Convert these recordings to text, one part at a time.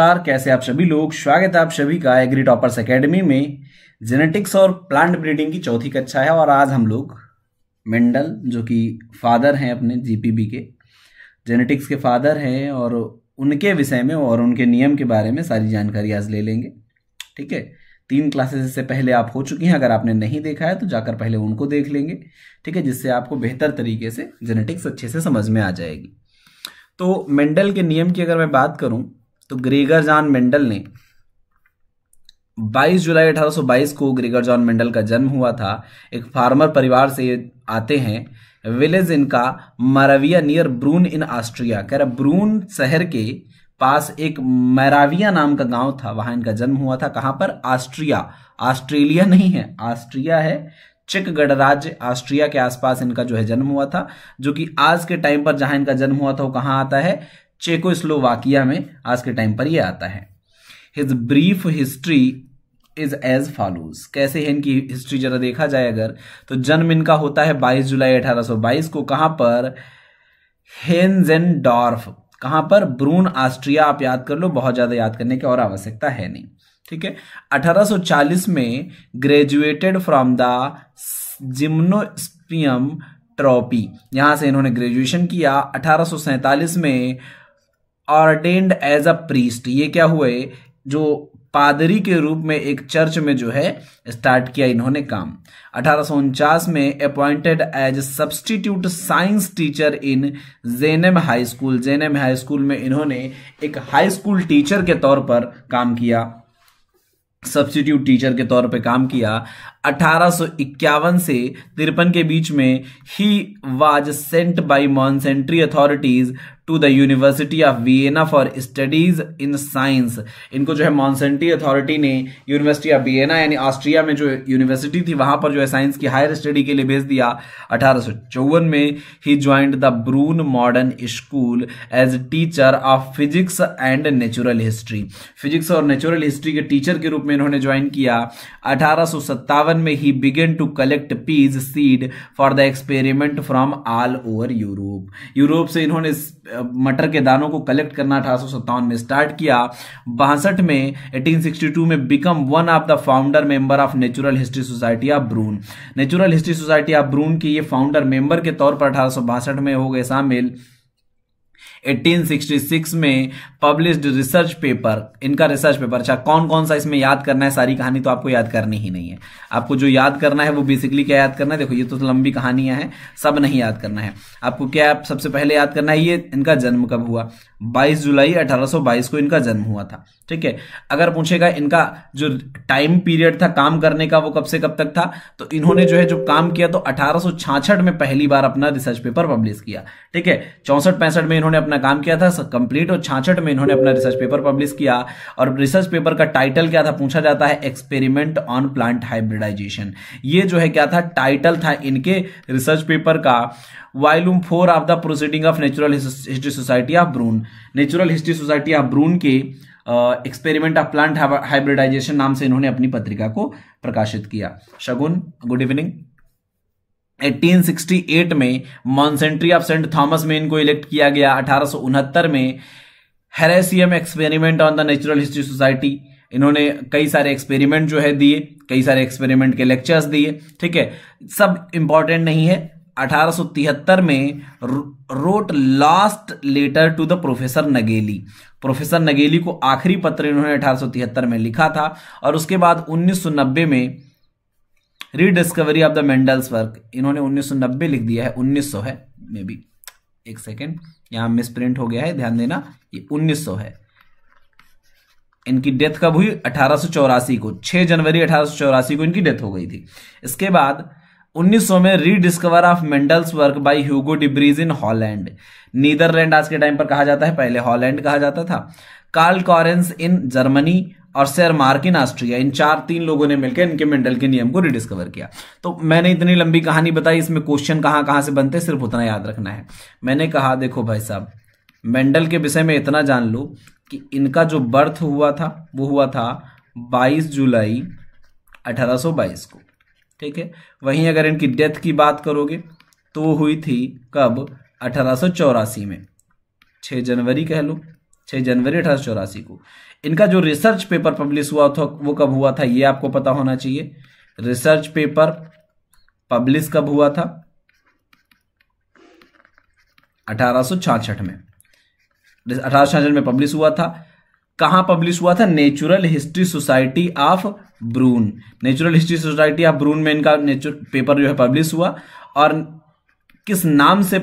नमस्कार कैसे आप सभी लोग स्वागत है आप सभी का एग्री टॉपर्स एकेडमी में जेनेटिक्स और प्लांट ब्रीडिंग की चौथी कक्षा है और आज हम लोग मेंडल जो कि फादर हैं अपने जीपीबी के जेनेटिक्स के फादर हैं और उनके विषय में और उनके नियम के बारे में सारी जानकारी आज ले लेंगे ठीक है तीन क्लासेस से पहले आप हो चुकी हैं अगर आपने नहीं देखा है तो जाकर पहले उनको देख लेंगे ठीक है जिससे आपको बेहतर तरीके से जेनेटिक्स अच्छे से समझ में आ जाएगी तो मेंडल के नियम की अगर मैं बात करूं तो ग्रेगर जॉन मेंडल ने 22 जुलाई 1822 को ग्रेगर जॉन मेंडल का जन्म हुआ था एक फार्मर परिवार से आते हैं विलेज इनका मराविया नियर ब्रून इन ऑस्ट्रिया कह रहा ब्रून शहर के पास एक मैराविया नाम का गांव था वहां इनका जन्म हुआ था कहां पर ऑस्ट्रिया ऑस्ट्रेलिया नहीं है ऑस्ट्रिया है चेक गणराज्य ऑस्ट्रिया के आसपास इनका जो है जन्म हुआ था जो कि आज के टाइम पर जहां इनका जन्म हुआ था वो कहां आता है चेको स्लोवाकिया में आज के टाइम पर यह आता है his brief history is as follows कैसे है इनकी हिस्ट्री जरा देखा जाए अगर तो जन्म इनका होता है 22 जुलाई 1822 को कहां पर हेन्जेनडॉर्फ कहां पर ब्रून ऑस्ट्रिया आप याद कर लो बहुत ज़्यादा याद करने की और आवश्यकता है नहीं ठीक है 1840 में graduated from the gymnasium Troppau यहां से इन्होंने ग्रेजुएशन किया अठारह में ऑर्डेंड एज अ प्रीस्ट ये क्या हुए जो पादरी के रूप में एक चर्च में जो है स्टार्ट किया इन्होंने काम अठारह में appointed as substitute science teacher in Znaim high school Znaim high school में इन्होंने एक हाई स्कूल टीचर के तौर पर काम किया सब्सटीट्यूट टीचर के तौर पे काम किया 1851 से तिरपन के बीच में ही was sent by monastery authorities to the university of Vienna for studies in science इनको जो है मॉन्सेंट्री अथॉरिटी ने यूनिवर्सिटी ऑफ वियना यानी ऑस्ट्रिया में जो यूनिवर्सिटी थी वहां पर जो है साइंस की हायर स्टडी के लिए भेज दिया अठारह में ही joined the Brunn modern school as teacher of physics and natural history physics और नेचुरल हिस्ट्री के टीचर के रूप में इन्होंने ज्वाइन किया अठारह 1957 में ही begin to collect peas seed for the experiment from all over Europe Europe से इन्होंने मटर के दानों को कलेक्ट करना अठारह सत्तावन में स्टार्ट किया बासठ में 1862 में become one of the founder member of natural history society of Brunn natural history society of Brunn के ये फाउंडर मेंबर के तौर पर अठारह में हो गए शामिल 1866 में पब्लिश्ड रिसर्च पेपर इनका रिसर्च पेपर अच्छा कौन कौन सा इसमें याद करना है सारी कहानी तो आपको याद करनी ही नहीं है आपको जो याद करना है वो बेसिकली क्या याद करना है देखो ये तो लंबी कहानियां हैं सब नहीं याद करना है आपको क्या सबसे पहले याद करना है ये इनका जन्म कब हुआ 22 जुलाई 1822 को इनका जन्म हुआ था ठीक है अगर पूछेगा इनका जो टाइम पीरियड था काम करने का वो कब से कब तक था तो इन्होंने जो है जो काम किया तो अठारह में पहली बार अपना रिसर्च पेपर पब्लिश किया ठीक है चौंसठ पैंसठ में इन्होंने अपना काम किया था कंप्लीट और छाछठ में इन्होंने अपना रिसर्च पेपर पब्लिश किया और रिसर्च पेपर का टाइटल क्या था पूछा जाता है एक्सपेरिमेंट ऑन प्लांट हाइब्रिडाइजेशन ये जो है क्या था टाइटल था इनके रिसर्च पेपर का volume four of the proceeding of natural history society of Brunn natural history society of Brunn के एक्सपेरिमेंट ऑफ प्लांट हाइब्रिडाइजेशन नाम से इन्होंने अपनी पत्रिका को प्रकाशित किया शगुन गुड इवनिंग 1868 में मॉन्सेंट्री ऑफ सेंट थॉमस में इनको इलेक्ट किया गया अठारह में हेरेसियम experiment on the natural history society इन्होंने कई सारे एक्सपेरिमेंट जो है दिए कई सारे एक्सपेरिमेंट के लेक्चर्स दिए ठीक है सब इंपॉर्टेंट नहीं है 1873 में wrote last letter to the professor Nageli professor Nageli को आखिरी पत्र इन्होंने 1873 में लिखा था और उसके बाद 1990 में rediscovery of the Mendel's work इन्होंने 1990 लिख दिया है 1900 है मे बी एक सेकेंड यहां मिस प्रिंट हो गया है ध्यान देना ये 1900 है इनकी डेथ कब हुई अठारह को 6 जनवरी अठारह को इनकी डेथ हो गई थी इसके बाद 1900 में rediscover of Mendel's work by Hugo de Vries in Holland Netherland आज के टाइम पर कहा जाता है पहले हॉलैंड कहा जाता था कार्ल कॉरेंस इन जर्मनी और सर मार्क इन ऑस्ट्रिया इन चार तीन लोगों ने मिलकर इनके मेंडल के नियम को रिडिस्कवर किया तो मैंने इतनी लंबी कहानी बताई इसमें क्वेश्चन कहाँ कहाँ से बनते सिर्फ उतना याद रखना है मैंने कहा देखो भाई साहब मेंडल के विषय में इतना जान लो कि इनका जो बर्थ हुआ था वो हुआ था 22 जुलाई 1822 को ठीक है वहीं अगर इनकी डेथ की बात करोगे तो वो हुई थी कब अठारह में छ जनवरी कह लो छ जनवरी अठारह को इनका जो रिसर्च पेपर पब्लिश हुआ था वो कब हुआ था ये आपको पता होना चाहिए रिसर्च पेपर पब्लिश कब हुआ था अठारह में अठारह में पब्लिश हुआ था कहा पब्लिश हुआ था natural history society of Brunn natural history society of Brunn में इनका पेपर जो है पब्लिश हुआ और किस नाम से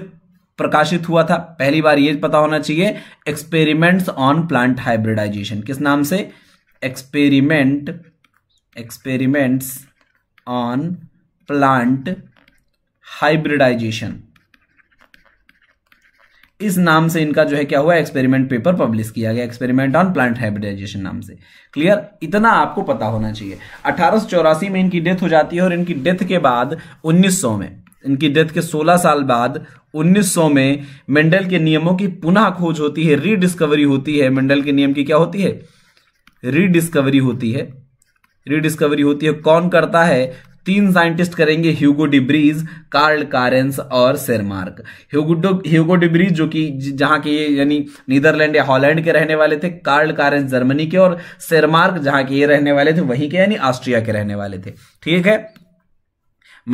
प्रकाशित हुआ था पहली बार ये पता होना चाहिए एक्सपेरिमेंट्स ऑन प्लांट हाइब्रिडाइजेशन किस नाम से experiment experiments on plant hybridisation इस नाम से इनका जो है क्या हुआ एक्सपेरिमेंट पेपर पब्लिश किया गया एक्सपेरिमेंट ऑन प्लांट हाइब्रिडाइजेशन नाम से क्लियर इतना आपको पता होना चाहिए अठारह में इनकी डेथ हो जाती है और इनकी डेथ के बाद 1900 में इनकी डेथ के 16 साल बाद 1900 में मेंडल के नियमों की पुनः खोज होती है रीडिस्कवरी होती है मेंडल के नियम की क्या होती है रीडिस्कवरी होती है रीडिस्कवरी होती है कौन करता है तीन साइंटिस्ट करेंगे ह्यूगो डिब्रीज कार्ल कारेंस और सेरमार्क ह्यूगो ह्यूगो डिब्रीज जो कि जहां के यानी नीदरलैंड या हॉलैंड के रहने वाले थे कार्ल कारेंस जर्मनी के और सेरमार्क जहां के ये रहने वाले थे वहीं के यानी ऑस्ट्रिया के रहने वाले थे ठीक है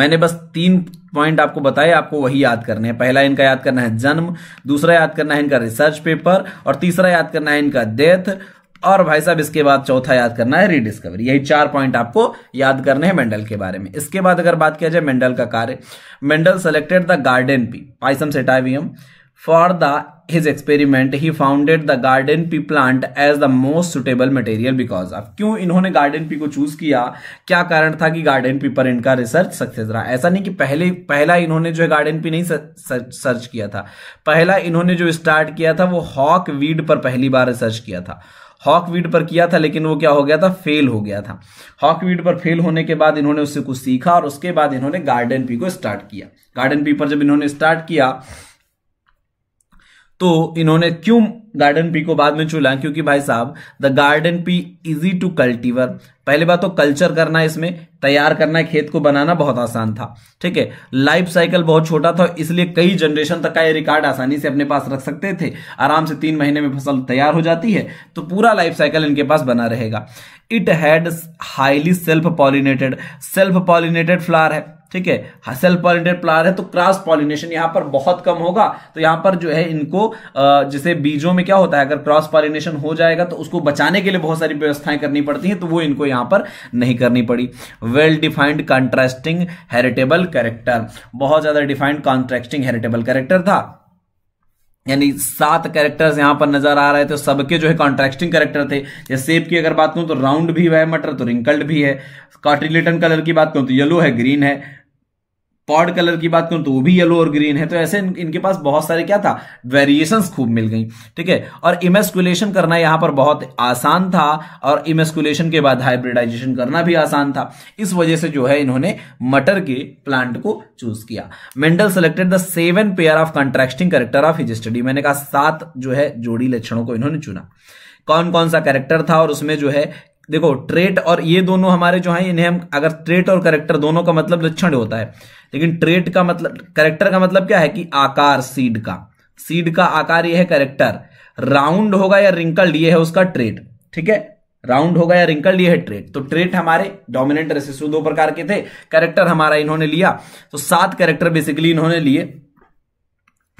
मैंने बस तीन पॉइंट आपको बताए आपको वही याद करने हैं पहला इनका याद करना है जन्म दूसरा याद करना है इनका रिसर्च पेपर और तीसरा याद करना है इनका डेथ और भाई साहब इसके बाद चौथा याद करना है रीडिस्कवरी यही चार पॉइंट आपको याद करने हैं मेंडल के बारे में इसके बाद अगर बात किया जाए मेंडल का कार्य Mendel selected the garden pea Pisum sativum for the his experiment he founded the garden pea plant as the most suitable material because of क्यों इन्होंने गार्डन पी को चूज किया क्या कारण था कि गार्डन पी पर इनका रिसर्च सक्सेस रहा ऐसा नहीं कि पहले पहला इन्होंने जो है गार्डन पी नहीं सर्च किया था पहला इन्होंने जो स्टार्ट किया था वो हॉक वीड पर पहली बार रिसर्च किया था हॉकवीड पर किया था लेकिन वो क्या हो गया था फेल हो गया था हॉकवीड पर फेल होने के बाद इन्होंने उससे कुछ सीखा और उसके बाद इन्होंने गार्डन पी को स्टार्ट किया गार्डन पी पर जब इन्होंने स्टार्ट किया तो इन्होंने क्यों गार्डन पी को बाद में चुना क्योंकि भाई साहब the garden pea easy to cultivate पहली बात तो कल्चर करना है इसमें तैयार करना खेत को बनाना बहुत आसान था ठीक है लाइफ साइकिल बहुत छोटा था इसलिए कई जनरेशन तक का ये रिकॉर्ड आसानी से अपने पास रख सकते थे आराम से तीन महीने में फसल तैयार हो जाती है तो पूरा लाइफ साइकिल इनके पास बना रहेगा it had highly self pollinated self pollinated flower है ठीक है हसल पॉलिनेटेड प्लांट है तो क्रॉस पॉलिनेशन यहां पर बहुत कम होगा तो यहां पर जो है इनको जैसे बीजों में क्या होता है अगर क्रॉस पॉलिनेशन हो जाएगा तो उसको बचाने के लिए बहुत सारी व्यवस्थाएं करनी पड़ती हैं तो वो इनको यहां पर नहीं करनी पड़ी well defined contrasting heritable character बहुत ज्यादा डिफाइंड कॉन्ट्रास्टिंग हेरिटेबल कैरेक्टर था यानी सात कैरेक्टर्स यहां पर नजर आ रहे थे सबके जो है कॉन्ट्रास्टिंग कैरेक्टर थे या सेब की अगर बात करूं तो राउंड भी है मटर तो रिंकल्ड भी है कॉट्रिलेटन कलर की बात करूं तो येलो है ग्रीन है पॉड कलर की बात करूं तो वो भी येलो और ग्रीन है तो ऐसे इन, इनके पास बहुत सारे क्या था वेरिएशंस खूब मिल गई ठीक है और इमेस्कुलेशन करना यहां पर बहुत आसान था और इमेस्कुलेशन के बाद हाइब्रिडाइजेशन करना भी आसान था इस वजह से जो है इन्होंने मटर के प्लांट को चूज किया Mendel selected the seven pair of contrasting character of his study मैंने कहा सात जो है जोड़ी लक्षणों को इन्होंने चुना कौन कौन सा करेक्टर था और उसमें जो है देखो ट्रेट और ये दोनों हमारे जो है इन्हें हम अगर ट्रेट और करेक्टर दोनों का मतलब लक्षण होता है लेकिन ट्रेट का मतलब करेक्टर का मतलब क्या है कि आकार सीड का सीड का आकार यह है करेक्टर राउंड होगा या रिंकल्ड यह है उसका ट्रेट ठीक है राउंड होगा या रिंकल्ड यह है ट्रेट तो ट्रेट हमारे डोमिनेंट रेसिस्टिव दो प्रकार के थे कैरेक्टर हमारा इन्होंने लिया तो सात कैरेक्टर बेसिकली इन्होंने लिए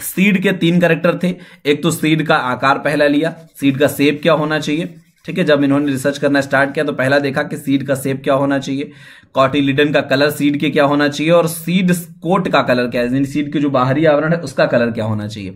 सीड के तीन कैरेक्टर थे एक तो सीड का आकार पहला लिया सीड का सेप क्या होना चाहिए ठीक है जब इन्होंने रिसर्च करना स्टार्ट किया तो पहला देखा कि सीड का सेप क्या होना चाहिए कॉटिलिडन का कलर सीड के क्या होना चाहिए और सीड कोट का कलर क्या है सीड के जो बाहरी आवरण है उसका कलर क्या होना चाहिए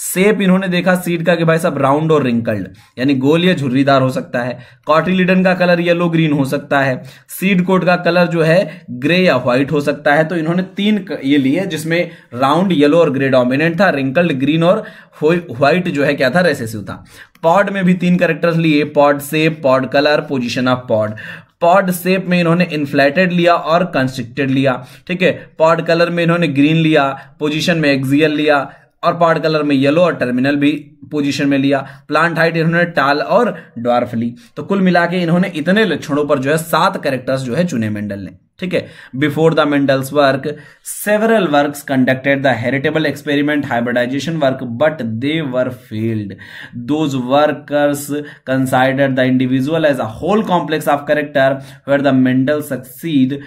सेप इन्होंने देखा सीड का कि भाई साहब राउंड और रिंकल्ड यानी गोल या झुर्रीदार हो सकता है कॉटिलिडन का कलर येलो ग्रीन हो सकता है सीड कोट का कलर जो है ग्रे या व्हाइट हो सकता है तो इन्होंने तीन ये लिए जिसमें राउंड येलो और ग्रे डोमिनेंट था रिंकल्ड ग्रीन और व्हाइट जो है क्या था रेसेसिव था पॉड में भी तीन करेक्टर्स लिए pod shape pod colour position of pod pod shape में इन्होंने इन्फ्लेटेड लिया और कंस्ट्रिक्टेड लिया ठीक है पॉड कलर में इन्होंने ग्रीन लिया पोजीशन में एक्सियल लिया और पार्ट कलर में येलो और टर्मिनल भी पोजीशन में लिया प्लांट हाइट इन्होंने टाल और ड्वार्फ ली तो कुल मिला के इन्होंने इतने लक्षणों पर जो है सात कैरेक्टर्स जो है चुने मेंडल ने ठीक है before the Mendel's work several works conducted the heritable experiment hybridisation work but they were failed those workers consider the individual as a whole complex of character where the Mendel succeed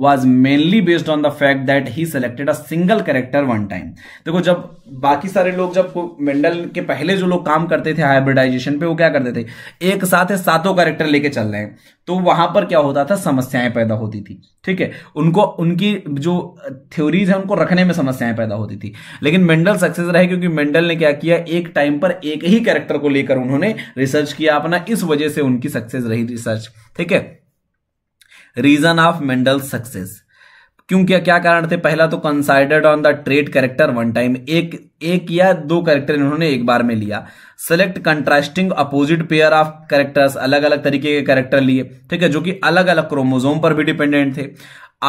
was mainly based on the fact that he selected a single character one time देखो जब बाकी सारे लोग जब Mendel के पहले जो लोग काम करते थे हाइब्रिडाइजेशन पे वो क्या करते थे एक साथ सातों कैरेक्टर लेके चल रहे हैं तो वहां पर क्या होता था समस्याएं पैदा होती थी ठीक है उनको उनकी जो थ्योरीज है उनको रखने में समस्याएं पैदा होती थी लेकिन मेंडल सक्सेस रहे क्योंकि मेंडल ने क्या किया एक टाइम पर एक ही कैरेक्टर को लेकर उन्होंने रिसर्च किया अपना इस वजह से उनकी सक्सेस रही रिसर्च ठीक है रीजन ऑफ मेंडल सक्सेस क्यों क्या क्या कारण थे पहला तो considered on the trait character one time एक एक या दो कैरेक्टर इन्होंने एक बार में लिया select contrasting opposite pair of characters अलग अलग तरीके के कैरेक्टर लिए ठीक है जो कि अलग अलग क्रोमोजोम पर भी डिपेंडेंट थे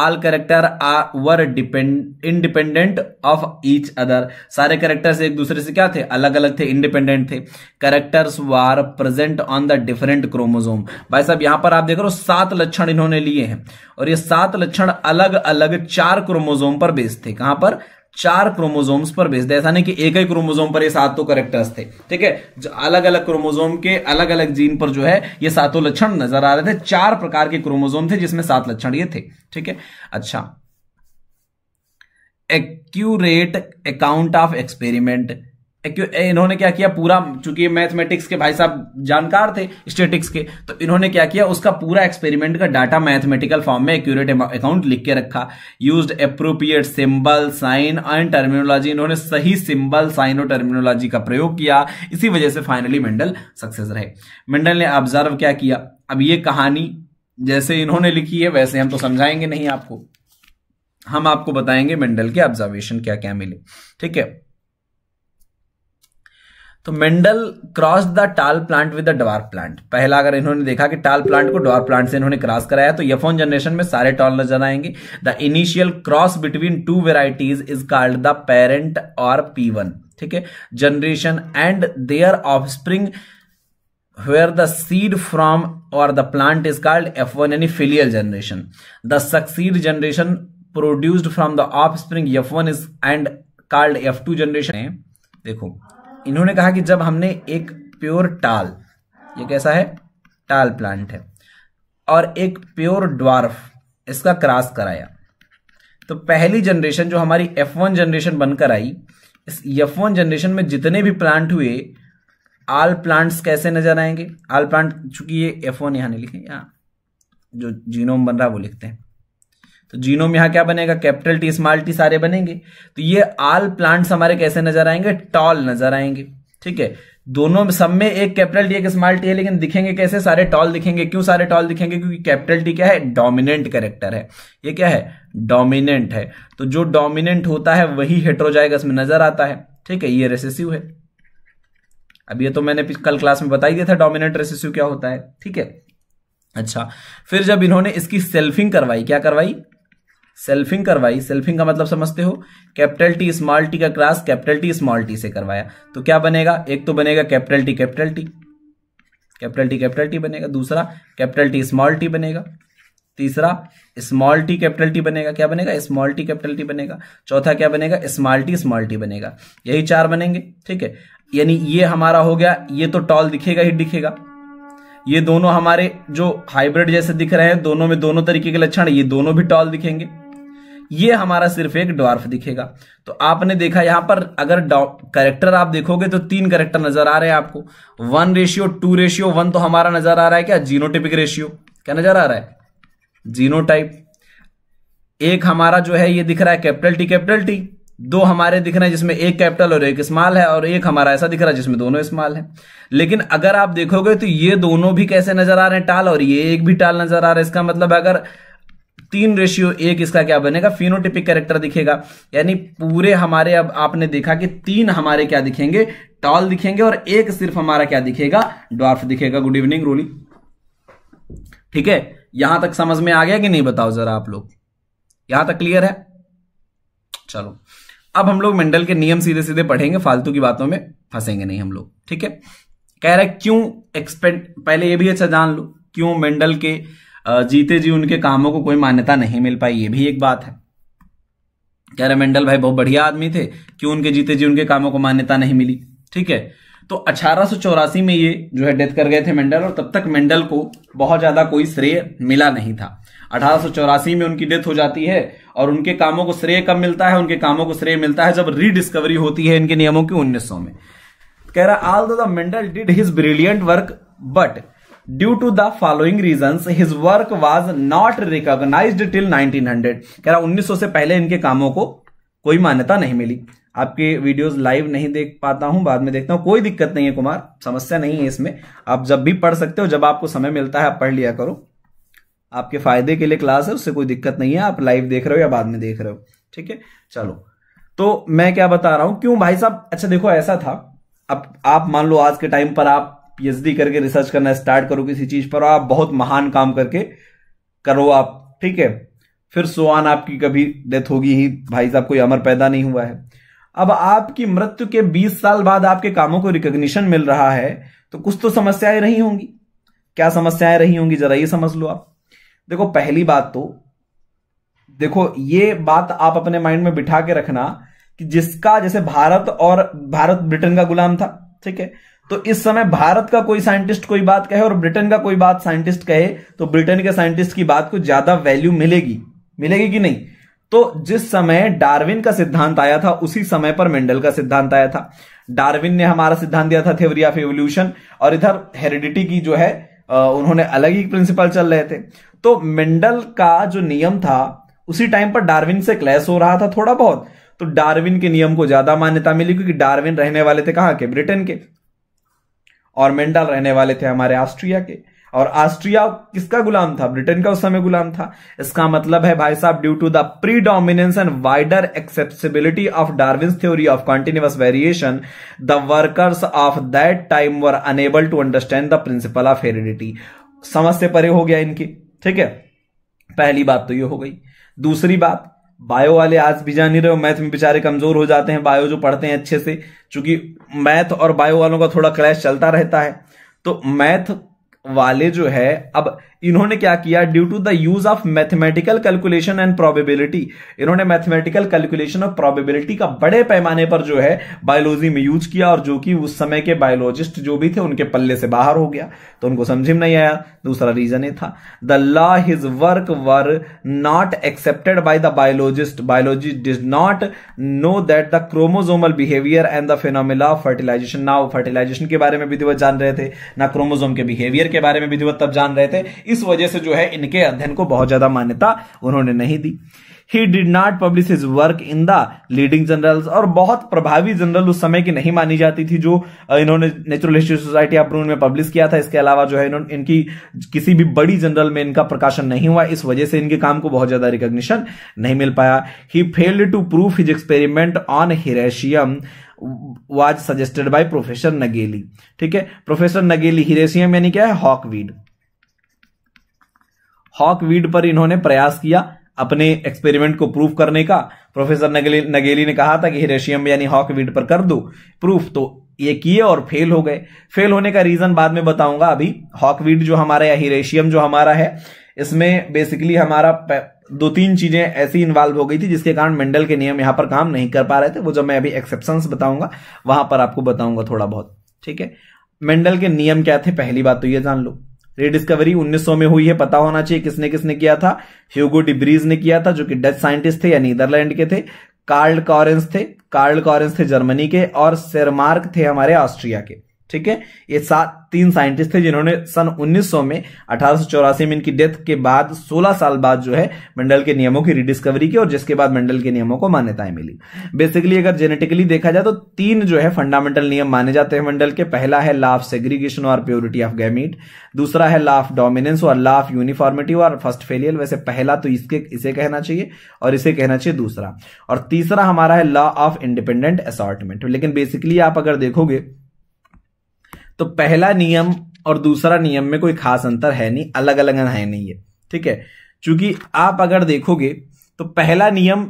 all character are were depend independent of each other सारे करेक्टर्स एक दूसरे से क्या थे अलग अलग थे इंडिपेंडेंट थे characters were present on the different chromosome भाई साहब यहां पर आप देख रहे हो सात लक्षण इन्होंने लिए हैं और ये सात लक्षण अलग अलग चार क्रोमोजोम पर बेस्ड थे कहां पर चार क्रोमोजोम्स पर भेज है ऐसा नहीं कि एक ही क्रोमोजोम पर ये सातों करेक्टर्स थे ठीक है जो अलग अलग क्रोमोजोम के अलग अलग जीन पर जो है ये सातों लक्षण नजर आ रहे थे चार प्रकार के क्रोमोजोम थे जिसमें सात लक्षण ये थे ठीक है अच्छा एक्यूरेट अकाउंट ऑफ एक्सपेरिमेंट इन्होंने क्या किया पूरा चूंकि मैथमेटिक्स के भाई साहब जानकार थे स्टेटिक्स के तो इन्होंने क्या किया उसका पूरा एक्सपेरिमेंट का डाटा मैथमेटिकल फॉर्म में एक्यूरेट अकाउंट लिख के रखा use appropriate symbol sign and terminology इन्होंने सही सिंबल साइन और टर्मिनोलॉजी का प्रयोग किया इसी वजह से फाइनली मेंडल सक्सेस रहे मेंडल ने ऑब्जर्व क्या किया अब ये कहानी जैसे इन्होंने लिखी है वैसे हम तो समझाएंगे नहीं आपको हम आपको बताएंगे मेंडल के ऑब्जर्वेशन क्या क्या मिले ठीक है तो Mendel cross the tall plant with the dwarf plant पहला अगर इन्होंने देखा कि टाल प्लांट को डवार प्लांट से इन्होंने क्रॉस कराया तो यफोन जनरेशन में सारे टॉल नजर आएंगे the initial cross between two varieties is called the parent और पी वन ठीक है generation and their offspring where the seed where the seed from or the plant is called F1 any filial generation. The succeed generation produced from the offspring and is F two generation है देखो इन्होंने कहा कि जब हमने एक pure टाल ये कैसा है टाल प्लांट है और एक प्योर ड्वार्फ इसका क्रॉस कराया तो पहली जनरेशन जो हमारी एफ वन जनरेशन बनकर आई इस एफ वन जनरेशन में जितने भी प्लांट हुए आल प्लांट्स कैसे नजर आएंगे आल प्लांट चूंकि ये एफ वन यहां नहीं लिखे यहाँ जो जीनोम बन रहा है वो लिखते हैं तो जीनोम यहां क्या बनेगा कैपिटल टी स्मॉल टी सारे बनेंगे तो ये आल प्लांट्स हमारे कैसे नजर आएंगे टॉल नजर आएंगे ठीक है दोनों सब में एक कैपिटल टी एक स्मॉल टी है लेकिन दिखेंगे कैसे सारे टॉल दिखेंगे क्यों सारे टॉल दिखेंगे क्योंकि कैपिटल टी क्या है डोमिनेंट कैरेक्टर है ये क्या है डोमिनेंट है तो जो डोमिनेंट होता है वही हेट्रोजाइगस में नजर आता है ठीक है ये रेसेसिव है अब ये तो मैंने कल क्लास में बताई दिया था डोमिनेंट रेसेसिव क्या होता है ठीक है अच्छा फिर जब इन्होंने इसकी सेल्फिंग करवाई क्या करवाई सेल्फिंग करवाई सेल्फिंग का मतलब समझते हो कैपिटल टी स्मॉल टी का cross capital T small T से करवाया तो क्या बनेगा एक तो बनेगा capital T capital T capital T capital T बनेगा दूसरा कैपिटल टी स्मॉल टी बनेगा तीसरा स्मॉल टी कैपिटल टी बनेगा क्या बनेगा स्मॉल टी कैपिटल टी बनेगा चौथा क्या बनेगा स्मॉल टी स्मॉल टी बनेगा यही चार बनेंगे ठीक है यानी ये हमारा हो गया ये तो टॉल दिखेगा ही दिखेगा ये दोनों हमारे जो हाइब्रिड जैसे दिख रहे हैं दोनों में दोनों तरीके के लक्षण ये दोनों भी टॉल दिखेंगे ये हमारा सिर्फ एक डॉर्फ दिखेगा तो आपने देखा यहां पर अगर करेक्टर आप देखोगे तो तीन करेक्टर नजर आ रहे हैं आपको one ratio two ratio one तो हमारा नजर आ रहा है क्या जीनोटिपिक रेशियो क्या नजर आ रहा है जीनो एक हमारा जो है ये दिख रहा है कैपिटल टी कैपिटल टी दो हमारे दिख रहे हैं जिसमें एक कैपिटल और एक स्मॉल है और एक हमारा ऐसा दिख रहा है जिसमें दोनों स्मॉल है लेकिन अगर आप देखोगे तो ये दोनों भी कैसे नजर आ रहे हैं टाल और ये एक भी टाल नजर आ रहा है इसका मतलब अगर तीन रेशियो एक इसका क्या बनेगा फिनोटिपिक कैरेक्टर दिखेगा यानी पूरे हमारे अब आपने देखा कि तीन हमारे क्या दिखेंगे टॉल दिखेंगे और एक सिर्फ हमारा क्या दिखेगा ड्वार्फ दिखेगा गुड इवनिंग रोली ठीक है यहां तक समझ में आ गया कि नहीं बताओ जरा आप लोग यहां तक क्लियर है चलो अब हम लोग मेंडल के नियम सीधे सीधे पढ़ेंगे फालतू की बातों में फंसेंगे नहीं हम लोग ठीक है कह रहा है क्यों एक्सपेंड पहले ये भी अच्छा जान लो क्यों मेंडल के जीते जी उनके कामों को कोई मान्यता नहीं मिल पाई ये भी एक बात है कह रहे मंडल भाई बहुत बढ़िया आदमी थे क्यों उनके जीते जी उनके कामों को मान्यता नहीं मिली ठीक है तो अठारह में ये जो है डेथ कर गए थे मेंडल और तब तक मेंडल को बहुत ज्यादा कोई श्रेय मिला नहीं था अठारह में उनकी डेथ हो जाती है और उनके कामों को श्रेय कब मिलता है उनके कामों को श्रेय मिलता है जब रीडिस्कवरी होती है इनके नियमों की सौ में कह रहा all the Mendel did his brilliant work but due to the following reason his work was not recognise till 1900 कह रहा सौ से पहले इनके कामों को कोई मान्यता नहीं मिली आपके वीडियोस लाइव नहीं देख पाता हूं बाद में देखता हूं कोई दिक्कत नहीं है कुमार समस्या नहीं है इसमें आप जब भी पढ़ सकते हो जब आपको समय मिलता है आप पढ़ लिया करो आपके फायदे के लिए क्लास है उससे कोई दिक्कत नहीं है आप लाइव देख रहे हो या बाद में देख रहे हो ठीक है चलो तो मैं क्या बता रहा हूं क्यों भाई साहब अच्छा देखो ऐसा था अब आप मान लो आज के टाइम पर आप पीएचडी करके रिसर्च करना स्टार्ट करो किसी चीज पर आप बहुत महान काम करके करो आप ठीक है फिर सोआन आपकी कभी डेथ होगी ही भाई साहब कोई अमर पैदा नहीं हुआ है अब आपकी मृत्यु के 20 साल बाद आपके कामों को रिकग्निशन मिल रहा है तो कुछ तो समस्याएं रही होंगी क्या समस्याएं रही होंगी जरा ये समझ लो आप देखो पहली बात तो देखो ये बात आप अपने माइंड में बिठा के रखना कि जिसका जैसे भारत और भारत ब्रिटेन का गुलाम था ठीक है तो इस समय भारत का कोई साइंटिस्ट कोई बात कहे और ब्रिटेन का कोई बात साइंटिस्ट कहे तो ब्रिटेन के साइंटिस्ट की बात को ज्यादा वैल्यू मिलेगी मिलेगी कि नहीं तो जिस समय डार्विन का सिद्धांत आया था उसी समय पर मेंडल का सिद्धांत आया था डार्विन ने हमारा सिद्धांत दिया था थ्योरी ऑफ एवोल्यूशन और इधर हेरिडिटी की जो है उन्होंने अलग ही प्रिंसिपल चल रहे थे तो मेंडल का जो नियम था उसी टाइम पर डार्विन से क्लैश हो रहा था थोड़ा बहुत तो डार्विन के नियम को ज्यादा मान्यता मिली क्योंकि डार्विन रहने वाले थे कहा के ब्रिटेन के और मेंडल रहने वाले थे हमारे ऑस्ट्रिया के और ऑस्ट्रिया किसका गुलाम था ब्रिटेन का उस समय गुलाम था इसका मतलब है भाई साहब due to the predominance and wider acceptability of Darwin theory of continuous variation the workers of that time were unable to understand the principle of heredity समझ से परे हो गया इनकी ठीक है पहली बात तो ये हो गई दूसरी बात बायो वाले आज भी जान नहीं रहे हो मैथ में बेचारे कमजोर हो जाते हैं बायो जो पढ़ते हैं अच्छे से क्योंकि मैथ और बायो वालों का थोड़ा क्लैश चलता रहता है तो मैथ वाले जो है अब इन्होंने क्या किया due to the use of mathematical calculation and probability इन्होंने मैथमेटिकल कैलकुलेशन और प्रोबेबिलिटी का बड़े पैमाने पर जो है बायोलॉजी में यूज किया और जो कि उस समय के बायोलॉजिस्ट जो भी थे उनके पल्ले से बाहर हो गया तो उनको समझ में नहीं आया दूसरा रीजन ये था the law his work were not accepted by the biologist biologist does not know that the chromosomal behaviour and the phenomena fertilisation now fertilisation के बारे में विधिवत जान रहे थे ना क्रोमोजोम के बिहेवियर के बारे में विधिवत तब जान रहे थे इस वजह से जो है इनके अध्ययन को बहुत ज्यादा मान्यता उन्होंने नहीं दी ही did not publish his work in the leading journal और बहुत प्रभावी जनरल उस समय की नहीं मानी जाती थी जो इन्होंने natural history society of Brunn में पब्लिश किया था इसके अलावा जो है इन्होंने इनकी किसी भी बड़ी जनरल में इनका प्रकाशन नहीं हुआ इस वजह से इनके काम को बहुत ज्यादा रिकॉग्निशन नहीं मिल पाया he failed to prove his experiment on Hieracium was suggested by professor Nageli ठीक है प्रोफेसर नगेली हिरेशियम यानी क्या है हॉकवीड हॉकवीड पर इन्होंने प्रयास किया अपने एक्सपेरिमेंट को प्रूफ करने का प्रोफेसर नगेली, नगेली ने कहा था कि हिरेशियम यानी हॉकवीड पर कर दो प्रूफ तो ये किए और फेल हो गए फेल होने का रीजन बाद में बताऊंगा अभी हॉकवीड जो हमारा या हिरेशियम जो हमारा है इसमें बेसिकली हमारा दो तीन चीजें ऐसी इन्वॉल्व हो गई थी जिसके कारण मेंडल के नियम यहां पर काम नहीं कर पा रहे थे वो जब मैं अभी एक्सेप्शन बताऊंगा वहां पर आपको बताऊंगा थोड़ा बहुत ठीक है मेंडल के नियम क्या थे पहली बात तो ये जान लो उन्नीस 1900 में हुई है पता होना चाहिए किसने किसने किया था ह्यूगो डिब्रीज ने किया था जो कि डच साइंटिस्ट थे या नीदरलैंड के थे कार्ल कॉरेंस थे कार्ल कॉरेंस थे जर्मनी के और सेरमार्क थे हमारे ऑस्ट्रिया के ठीक है ये सात तीन साइंटिस्ट थे जिन्होंने सन 1900 में अठारह में इनकी डेथ के बाद 16 साल बाद जो है मंडल के नियमों की रिडिस्कवरी की और जिसके बाद मंडल के नियमों को मान्यताएं मिली बेसिकली अगर जेनेटिकली देखा जाए तो तीन जो है फंडामेंटल नियम माने जाते हैं मंडल के पहला है लाफ ऑफ सेग्रीगेशन और प्योरिटी ऑफ गैमीट दूसरा है लॉ ऑफ डोमिनेंस और लाफ ऑफ यूनिफॉर्मिटी और फर्स्ट फेलियर वैसे पहला तो इसके इसे कहना चाहिए और इसे कहना चाहिए दूसरा और तीसरा हमारा है लॉ ऑफ इंडिपेंडेंट असॉर्टमेंट लेकिन बेसिकली आप अगर देखोगे तो पहला नियम और दूसरा नियम में कोई खास अंतर है नहीं अलग अलग है नहीं है ठीक है क्योंकि आप अगर देखोगे तो पहला नियम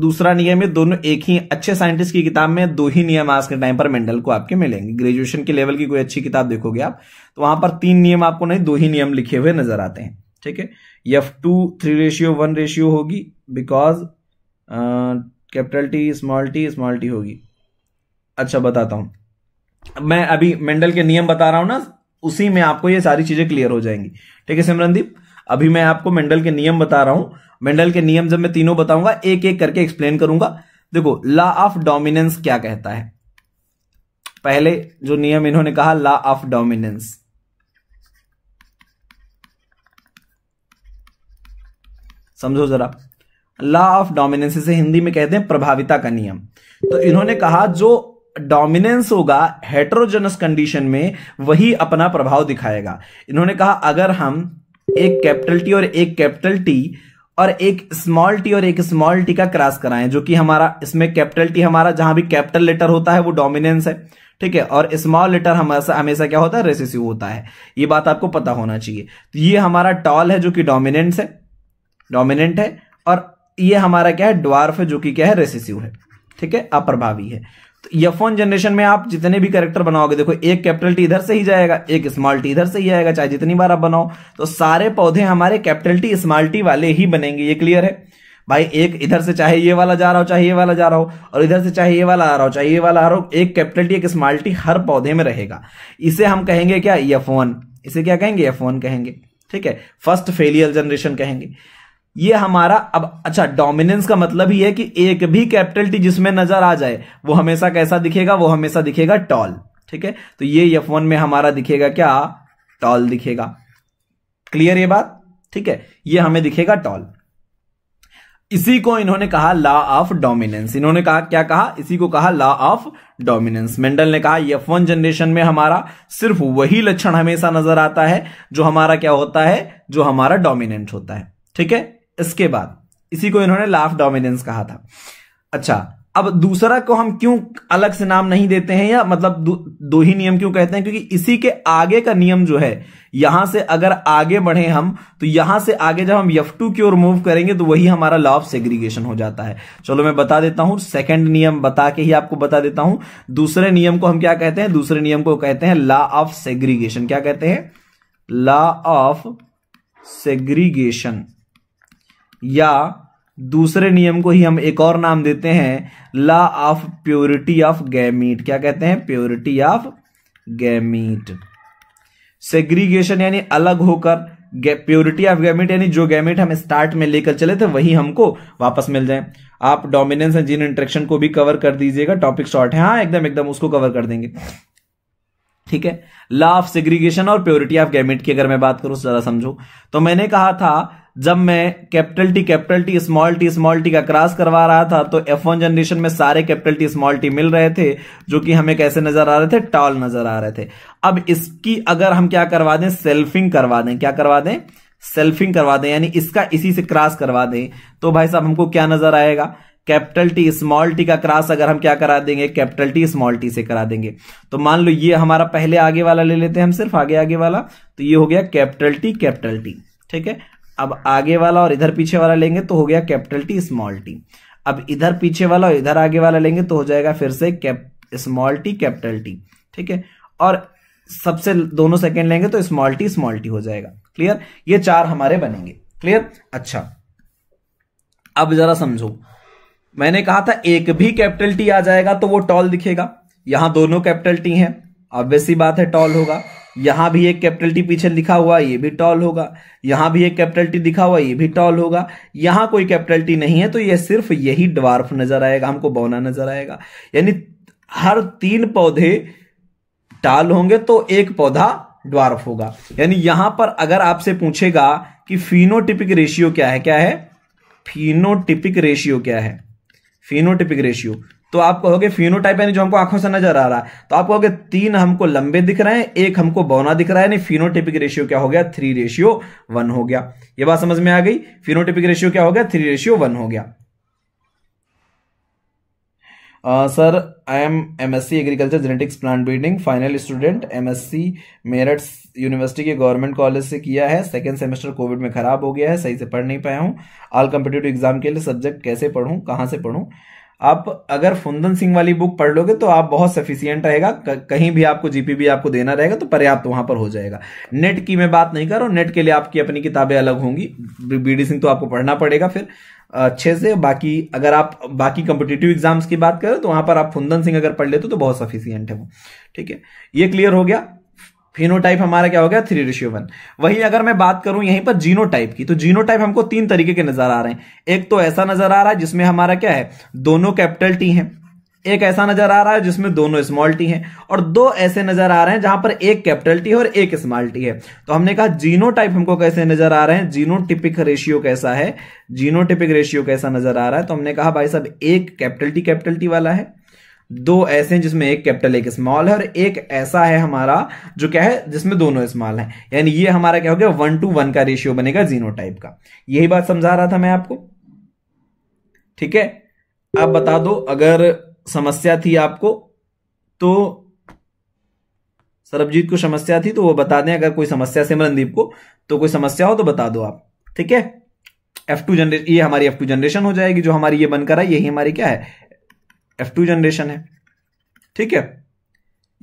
दूसरा नियम ये दोनों एक ही अच्छे साइंटिस्ट की किताब में दो ही नियम आज के टाइम पर मेंडल को आपके मिलेंगे ग्रेजुएशन के लेवल की कोई अच्छी किताब देखोगे आप तो वहां पर तीन नियम आपको नहीं दो ही नियम लिखे हुए नजर आते हैं ठीक है F two three ratio one ratio होगी because capital T small T small T होगी अच्छा बताता हूं मैं अभी मेंडल के नियम बता रहा हूं ना उसी में आपको ये सारी चीजें क्लियर हो जाएंगी ठीक है सिमरनदीप अभी मैं आपको मेंडल के नियम बता रहा हूं मेंडल के नियम जब मैं तीनों बताऊंगा एक एक करके एक्सप्लेन करूंगा देखो लॉ ऑफ डोमिनेंस क्या कहता है पहले जो नियम इन्होंने कहा लॉ ऑफ डोमिनेंस समझो जरा लॉ ऑफ डोमिनेंस इसे हिंदी में कहते हैं प्रभाविता का नियम तो इन्होंने कहा जो डोमिनेंस होगा हेट्रोजनस कंडीशन में वही अपना प्रभाव दिखाएगा इन्होंने कहा अगर हम एक कैपिटल टी और एक कैपिटल टी और एक स्मॉल टी और एक स्मॉल टी का क्रॉस कराएं जो कि हमारा इसमें कैपिटल टी हमारा जहां भी कैपिटल लेटर होता है वो डोमिनेंस है ठीक है और स्मॉल लेटर हमेशा हमेशा क्या होता है रेसिसिव होता है ये बात आपको पता होना चाहिए तो ये हमारा टॉल है जो कि डोमिनेंस है डोमिनेंट है और ये हमारा क्या है ड्वार्फ है जो कि क्या है रेसिसिव है ठीक है अप्रभावी है एफ वन जनरेशन में आप जितने भी करेक्टर बनाओगे देखो एक कैपिटल टी इधर से ही जाएगा एक स्मॉल टी इधर से ही आएगा चाहे जितनी बार आप बनाओ तो सारे पौधे हमारे कैपिटल टी स्मॉल टी वाले ही बनेंगे ये क्लियर है भाई एक इधर से चाहे ये वाला जा रहा हो चाहे ये वाला जा रहा हो और इधर से चाहे ये वाला आ रहा हो चाहे ये वाला आ रहा हो एक कैपिटल टी एक स्मॉल टी हर पौधे में रहेगा इसे हम कहेंगे क्या यफोन इसे क्या कहेंगे यफोन कहेंगे ठीक है फर्स्ट फेलियर जनरेशन कहेंगे ये हमारा अब अच्छा डोमिनेंस का मतलब ही है कि एक भी कैपिटल टी जिसमें नजर आ जाए वो हमेशा कैसा दिखेगा वो हमेशा दिखेगा टॉल ठीक है तो ये एफ वन में हमारा दिखेगा क्या टॉल दिखेगा क्लियर ये बात ठीक है ये हमें दिखेगा टॉल इसी को इन्होंने कहा लॉ ऑफ डोमिनेंस इन्होंने कहा क्या कहा इसी को कहा लॉ ऑफ डोमिनेंस मेंडल ने कहा एफ वन जनरेशन में हमारा सिर्फ वही लक्षण हमेशा नजर आता है जो हमारा क्या होता है जो हमारा डोमिनेंट होता है ठीक है इसके बाद इसी को इन्होंने लाफ डोमिनेंस कहा था अच्छा अब दूसरा को हम क्यों अलग से नाम नहीं देते हैं या मतलब दो, दो ही नियम क्यों कहते हैं क्योंकि इसी के आगे का नियम जो है यहां से अगर आगे बढ़े हम तो यहां से आगे जब हम यफ टू की ओर मूव करेंगे तो वही हमारा लॉ ऑफ सेग्रीगेशन हो जाता है चलो मैं बता देता हूं सेकंड नियम बता के ही आपको बता देता हूं दूसरे नियम को हम क्या कहते हैं दूसरे नियम को कहते हैं लॉ ऑफ सेग्रीगेशन क्या कहते हैं लॉ ऑफ सेग्रीगेशन या दूसरे नियम को ही हम एक और नाम देते हैं law of purity of gamete क्या कहते हैं प्योरिटी ऑफ गैमीट सेग्रीगेशन यानी अलग होकर प्योरिटी ऑफ गैमिट यानी जो गैमिट हम स्टार्ट में लेकर चले थे वही हमको वापस मिल जाए आप डोमिनेंस एंड जीन इंट्रेक्शन को भी कवर कर दीजिएगा टॉपिक शॉर्ट है हाँ एकदम एकदम उसको कवर कर देंगे ठीक है लॉ ऑफ सेग्रीगेशन और प्योरिटी ऑफ गैमिट की अगर मैं बात करूं जरा समझो तो मैंने कहा था जब मैं capital T capital T small T small T का क्रॉस करवा रहा था तो एफ वन जनरेशन में सारे कैपिटल टी स्मॉल टी मिल रहे थे जो कि हमें कैसे नजर आ रहे थे टॉल नजर आ रहे थे अब इसकी अगर हम क्या करवा दें सेल्फिंग करवा दें क्या करवा दें सेल्फिंग करवा दें यानी इसका इसी से क्रॉस करवा दें तो भाई साहब हमको क्या नजर आएगा कैपिटल टी स्मॉल टी का क्रॉस अगर हम क्या करा देंगे कैपिटल टी स्मॉल टी से करा देंगे तो मान लो ये हमारा पहले आगे वाला ले लेते हैं हम सिर्फ आगे आगे वाला तो ये हो गया कैपिटल टी कैपिटल टी ठीक है अब आगे वाला और इधर पीछे वाला लेंगे तो हो गया कैपिटल टी स्मॉल टी अब इधर पीछे वाला और इधर आगे वाला लेंगे तो हो जाएगा फिर से cap small T capital T ठीक है और सबसे दोनों सेकेंड लेंगे तो स्मॉल टी स्मॉल टी हो जाएगा क्लियर ये चार हमारे बनेंगे क्लियर अच्छा अब जरा समझो मैंने कहा था एक भी कैपिटल टी आ जाएगा तो वो टॉल दिखेगा यहां दोनों कैपिटल टी हैं ऑब्वियसली बात है टॉल होगा यहाँ भी एक कैपिटल टी पीछे लिखा हुआ ये भी टॉल होगा यहाँ भी एक कैपिटल टी लिखा हुआ ये भी टॉल होगा यहाँ कोई कैपिटल टी नहीं है तो ये सिर्फ यही ड्वार्फ नजर आएगा हमको बौना नजर आएगा यानी हर तीन पौधे टाल होंगे तो एक पौधा ड्वार्फ होगा यानी यहां पर अगर आपसे पूछेगा कि फिनोटिपिक रेशियो क्या है क्या है फिनोटिपिक रेशियो क्या है फिनोटिपिक रेशियो तो आप कहोगे फिनोटाइप यानी जो हमको आंखों से नजर आ रहा है तो आप कहोगे तीन हमको लंबे दिख रहे हैं एक हमको बौना दिख रहा है यानी फिनोटिपिक रेशियो क्या हो गया थ्री रेशियो वन हो गया ये बात समझ में आ गई फिनोटिपिक रेशियो क्या हो गया थ्री रेशियो वन हो गया sir I am M S C agriculture genetics plant breeding final student M S C Meerut university के गवर्नमेंट कॉलेज से किया है सेकेंड सेमेस्टर कोविड में ख़राब हो गया है सही से पढ़ नहीं पाया हूँ ऑल कम्पिटेटिव एग्जाम के लिए सब्जेक्ट कैसे पढ़ूँ कहाँ से पढ़ूँ आप अगर फुंदन सिंह वाली बुक पढ़ लोगे तो आप बहुत सफिशियंट रहेगा कहीं भी आपको जीपीबी आपको देना रहेगा तो पर्याप्त वहां पर हो जाएगा नेट की मैं बात नहीं कर रहा हूं नेट के लिए आपकी अपनी किताबें अलग होंगी बीडी सिंह तो आपको पढ़ना पड़ेगा फिर अच्छे से बाकी अगर आप बाकी कंपिटेटिव एग्जाम्स की बात करें तो वहां पर आप फुंदन सिंह अगर पढ़ लेते तो बहुत सफिशियंट है वो ठीक है ये क्लियर हो गया फिनोटाइप हमारा क्या हो गया थ्री रेशियो वन वही अगर मैं बात करूं यहीं पर जीनोटाइप की तो जीनोटाइप हमको तीन तरीके के नजर आ रहे हैं एक तो ऐसा नजर आ रहा है जिसमें हमारा क्या है दोनों कैपिटल टी हैं एक ऐसा नजर आ रहा है जिसमें दोनों स्मॉल टी हैं और दो ऐसे नजर आ रहे हैं जहां पर एक कैपिटल टी और एक स्मॉल टी है तो हमने कहा जीनोटाइप हमको कैसे नजर आ रहे हैं जीनोटिपिक रेशियो कैसा है जीनोटिपिक रेशियो कैसा नजर आ रहा है तो हमने कहा भाई साहब एक कैपिटल टी कैपिटल टी वाला है दो ऐसे हैं जिसमें एक कैपिटल एक स्मॉल है और एक ऐसा है हमारा जो क्या है जिसमें दोनों स्मॉल हैं यानी ये हमारा क्या हो गया वन टू वन का रेशियो बनेगा जीनो टाइप का यही बात समझा रहा था मैं आपको ठीक है अब बता दो अगर समस्या थी आपको तो सरबजीत को समस्या थी तो वो बता दें अगर कोई समस्या सिमरनदीप को तो कोई समस्या हो तो बता दो आप ठीक है एफ टू जनरेशन ये हमारी एफ टू जनरेशन हो जाएगी जो हमारी ये बनकर आई यही हमारी क्या है एफ टू जनरेशन है ठीक है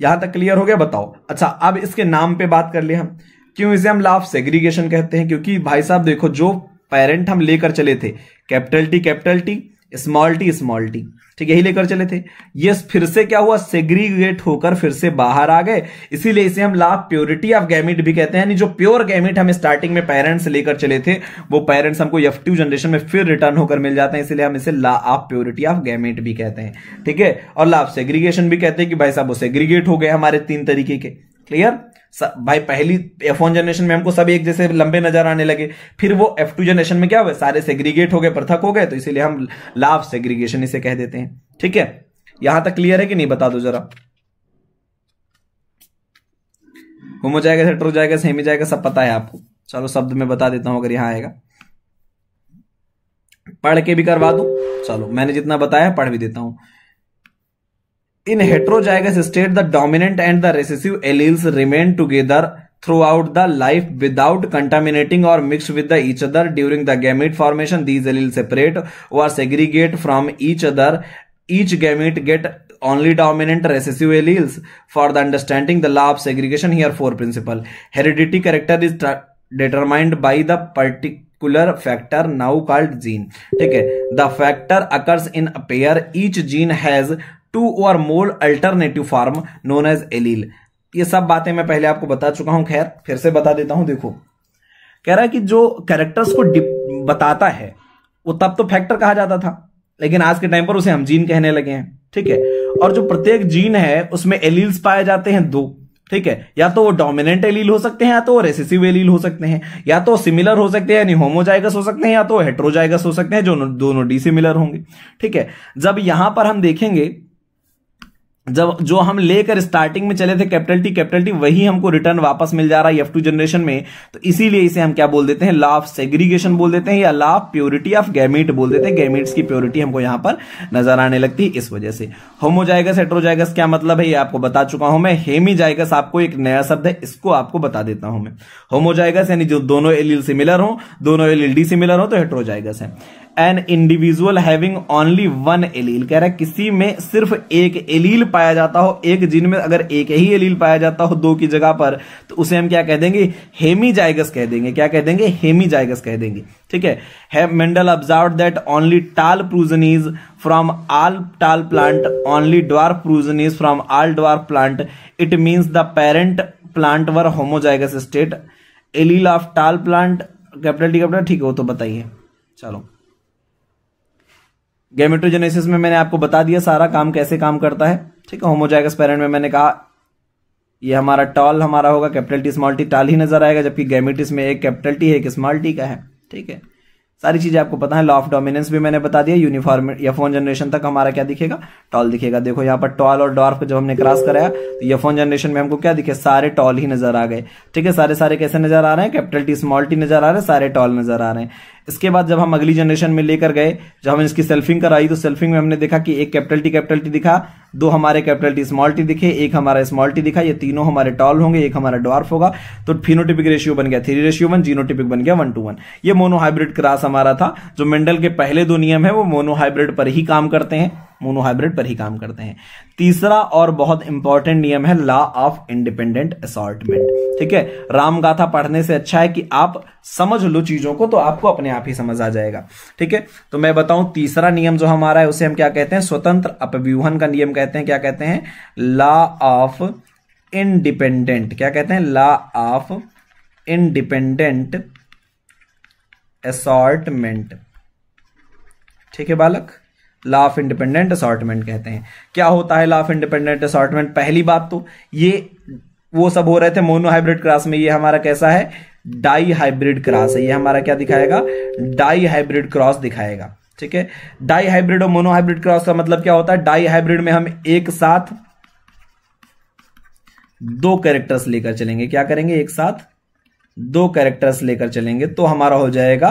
यहां तक क्लियर हो गया बताओ अच्छा अब इसके नाम पे बात कर ले हम क्यों इसे हम लाफ सेग्रीगेशन कहते हैं क्योंकि भाई साहब देखो जो पेरेंट हम लेकर चले थे capital T capital T small T small T ठीक यही लेकर चले थे ये फिर से क्या हुआ सेग्रीगेट होकर फिर से बाहर आ गए इसीलिए इसे हम ला प्योरिटी ऑफ गैमिट भी कहते हैं यानी जो प्योर गैमिट हम स्टार्टिंग में पेरेंट्स लेकर चले थे वो पेरेंट्स हमको एफ टू जनरेशन में फिर रिटर्न होकर मिल जाते हैं इसीलिए हम इसे law of purity of gamete भी कहते हैं ठीक है और ला ऑफ सेग्रीगेशन भी कहते हैं कि भाई साहब वो सेग्रीगेट हो गए हमारे तीन तरीके के क्लियर भाई पहली एफ वन जनरेशन में हमको सब एक जैसे लंबे नजर आने लगे फिर वो एफ टू जनरेशन में क्या हुआ सारे सेग्रीगेट हो गए पृथक हो गए तो इसीलिए हम लाभ सेग्रीगेशन इसे कह देते हैं ठीक है यहां तक क्लियर है कि नहीं बता दो जरा होमो जाएगा हेट्रो जाएगा सेमी जाएगा सब पता है आपको चलो शब्द में बता देता हूं अगर यहां आएगा पढ़ के भी करवा दू चलो मैंने जितना बताया पढ़ भी देता हूं In heterozygous state, the dominant and the recessive alleles remain together throughout the life without contaminating or mixed with each other. During the gamete formation, these alleles separate or segregate from each other. Each gamete get only dominant recessive alleles. For the understanding the law of segregation, here four principle. Heredity character is determined by the particular factor now called gene Okay, the factor occurs in a pair each gene has two और more alternative form known as allele ये सब बातें मैं पहले आपको बता चुका हूं खैर फिर से बता देता हूं देखो कह रहा है कि जो कैरेक्टर्स को बताता है वो तब तो फैक्टर कहा जाता था लेकिन आज के टाइम पर उसे हम जीन कहने लगे हैं ठीक है और जो प्रत्येक जीन है उसमें एलील्स पाए जाते हैं दो ठीक है या तो वो डोमिनेंट एलील हो सकते हैं या तो वो रेसिसिव एलील हो सकते हैं या तो सिमिलर हो सकते हैं यानी होमोजाइगस हो सकते हैं या तो हेट्रोजाइगस हो सकते हैं जो दोनों डिसिमिलर होंगे ठीक है जब यहां पर हम देखेंगे जब जो हम लेकर स्टार्टिंग में चले थे कैपिटल टी कैपिटल टी वही हमको रिटर्न वापस मिल जा रहा है एफ टू जनरेशन में तो इसीलिए इसे हम क्या बोल देते हैं लॉ ऑफ सेग्रीगेशन बोल देते हैं या law of purity of gamete बोल देते हैं गैमिट्स की प्योरिटी हमको यहां पर नजर आने लगती है इस वजह से होमोजाइगस हेट्रोजाइगस क्या मतलब है ये आपको बता चुका हूं मैं हेमीजाइगस आपको एक नया शब्द है इसको आपको बता देता हूं मैं होमोजाइगस यानी जो दोनों एलिल सिमिलर हो दोनों एलिल डी सिमिलर हो तो हेट्रोजाइगस है an individual having only one allele कह रहा है किसी में सिर्फ एक एलील पाया जाता हो एक जीन में अगर एक ही एलील पाया जाता हो दो की जगह पर तो उसे हम क्या कह देंगे हेमीजाइगस कह देंगे क्या कह देंगे हेमीजाइगस कह देंगे ठीक है है मेंडल ऑब्जर्व दैट ओनली टाल प्रूजनीज from all tall plant only dwarf progenies from all dwarf plant it means the parent plant were homozygous state allele of tall plant capital D capital ठीक है वो तो बताइए चलो गेमेटोजेनेसिस में मैंने आपको बता दिया सारा काम कैसे काम करता है ठीक है होमोजाइगस पेरेंट में मैंने कहा ये हमारा टॉल हमारा होगा capital T small T tall ही नजर आएगा जबकि गैमेटिस में एक कैपिटल टी है एक स्मॉल टी का है ठीक है सारी चीजें आपको पता है लॉ ऑफ डोमिनेंस भी मैंने बता दिया यूनिफॉर्म यफोन जनरेशन तक हमारा क्या दिखेगा टॉल दिखेगा देखो यहाँ पर टॉल और डॉर्फ को जब हमने क्रॉस कराया तो यफोन जनरेशन में हमको क्या दिखे सारे टॉल ही नजर आ गए ठीक है सारे सारे कैसे नजर आ रहे हैं कैपिटल टी स्मॉल टी नजर आ रहे हैं सारे टॉल नजर आ रहे हैं इसके बाद जब हम अगली जनरेशन में लेकर गए जब हम इसकी सेल्फिंग कराई तो सेल्फिंग में हमने देखा कि एक कैपिटल टी कैपिटल टी दिखा दो हमारे कैपिटल टी स्मॉल टी दिखे एक हमारा स्मॉल टी दिखा ये तीनों हमारे टॉल होंगे एक हमारा डॉर्फ होगा तो फिनोटिपिक रेशियो बन गया थ्री रेशियो वन जीनोटिपिक बन गया वन टू वन ये मोनोहाइब्रिड क्रास हमारा था जो मेंडल के पहले दो नियम है वो मोनोहाइब्रिड पर ही काम करते हैं मोनोहाइब्रिड पर ही काम करते हैं तीसरा और बहुत इंपॉर्टेंट नियम है लॉ ऑफ इंडिपेंडेंट असॉर्टमेंट ठीक है रामगाथा पढ़ने से अच्छा है कि आप समझ लो चीजों को तो आपको अपने आप ही समझ आ जाएगा ठीक है तो मैं बताऊं तीसरा नियम जो हमारा है उसे हम क्या कहते हैं स्वतंत्र अपव्यूहन का नियम कहते हैं क्या कहते हैं लॉ ऑफ इंडिपेंडेंट क्या कहते हैं लॉ ऑफ इंडिपेंडेंट असॉर्टमेंट ठीक है बालक लाफ इंडिपेंडेंट असॉर्टमेंट कहते हैं क्या होता है लाफ इंडिपेंडेंट असॉर्टमेंट पहली बात तो ये वो सब हो रहे थे मोनोहाइब्रिड क्रास में ये हमारा कैसा है डाई हाइब्रिड क्रास है ये हमारा क्या दिखाएगा डाई हाइब्रिड क्रॉस दिखाएगा ठीक है डाई हाइब्रिड और मोनोहाइब्रिड क्रॉस का मतलब क्या होता है डाई हाइब्रिड में हम एक साथ दो कैरेक्टर्स लेकर चलेंगे क्या करेंगे एक साथ दो कैरेक्टर्स लेकर चलेंगे तो हमारा हो जाएगा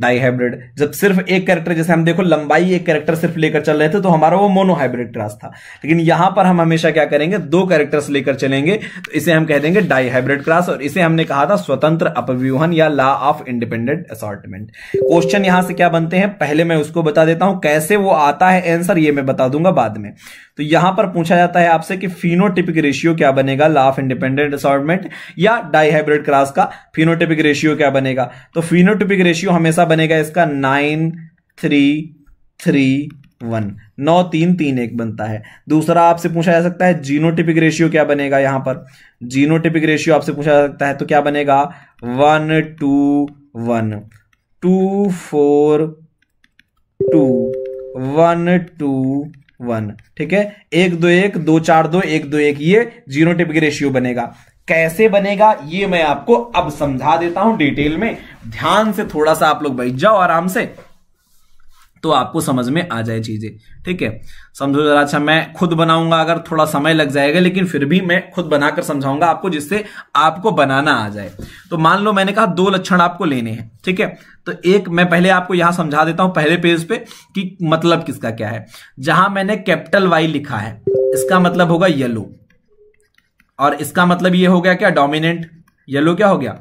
डाई हाइब्रिड जब सिर्फ एक कैरेक्टर जैसे हम देखो लंबाई एक कैरेक्टर सिर्फ लेकर चल रहे थे तो हमारा वो मोनोहाइब्रिड क्रास था लेकिन यहां पर हम हमेशा क्या करेंगे दो कैरेक्टर्स लेकर चलेंगे तो इसे हम कह देंगे डाई हाइब्रिड और इसे हमने कहा था स्वतंत्र अपव्यूहन या law of independent assortment question यहां से क्या बनते हैं पहले मैं उसको बता देता हूं कैसे वो आता है एंसर ये मैं बता दूंगा बाद में तो यहां पर पूछा जाता है आपसे कि फिनोटिपिक रेशियो क्या बनेगा लॉ ऑफ इंडिपेंडेंट असॉर्टमेंट या डाई हाइब्रिड का फिनोटिपिक रेशियो क्या बनेगा तो फिनोटिपिक रेशियो हमेशा बनेगा इसका नाइन थ्री थ्री वन नौ तीन तीन एक बनता है दूसरा आपसे पूछा जा सकता है जीनोटिपिक रेशियो क्या बनेगा यहां पर जीनोटिपिक रेशियो आपसे पूछा जा सकता है तो क्या बनेगा one two one two four two one two one ठीक है एक दो एक दो चार दो एक दो एक ये जीरो टिपिक रेशियो बनेगा कैसे बनेगा ये मैं आपको अब समझा देता हूं डिटेल में ध्यान से थोड़ा सा आप लोग बैठ जाओ आराम से तो आपको समझ में आ जाए चीजें ठीक है समझो जरा अच्छा मैं खुद बनाऊंगा अगर थोड़ा समय लग जाएगा लेकिन फिर भी मैं खुद बनाकर समझाऊंगा आपको जिससे आपको बनाना आ जाए तो मान लो मैंने कहा दो लक्षण आपको लेने हैं ठीक है तो एक मैं पहले आपको यहां समझा देता हूं पहले पेज पे कि मतलब किसका क्या है जहां मैंने कैपिटल वाई लिखा है इसका मतलब होगा येलो और इसका मतलब ये हो गया क्या डोमिनेंट येलो क्या हो गया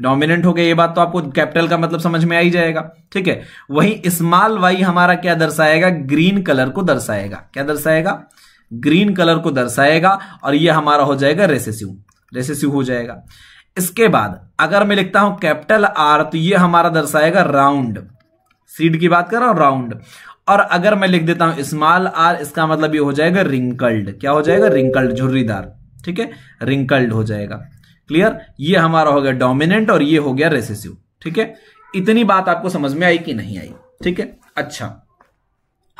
डोमिनेंट हो गया ये बात तो आपको कैपिटल का मतलब समझ में आ ही जाएगा ठीक है वही स्मॉल वाई हमारा क्या दर्शाएगा ग्रीन कलर को दर्शाएगा क्या दर्शाएगा ग्रीन कलर को दर्शाएगा और ये हमारा हो जाएगा रेसेसिव रेसेसिव हो जाएगा इसके बाद अगर मैं लिखता हूं कैपिटल आर तो ये हमारा दर्शाएगा राउंड सीड की बात कर रहा हूं राउंड और अगर मैं लिख देता हूं स्मॉल आर इसका मतलब ये हो जाएगा रिंकल्ड क्या हो जाएगा रिंकल्ड झुर्रीदार ठीक है रिंकल्ड हो जाएगा क्लियर ये हमारा हो गया डोमिनेंट और ये हो गया रेसेसिव ठीक है इतनी बात आपको समझ में आई कि नहीं आई ठीक है अच्छा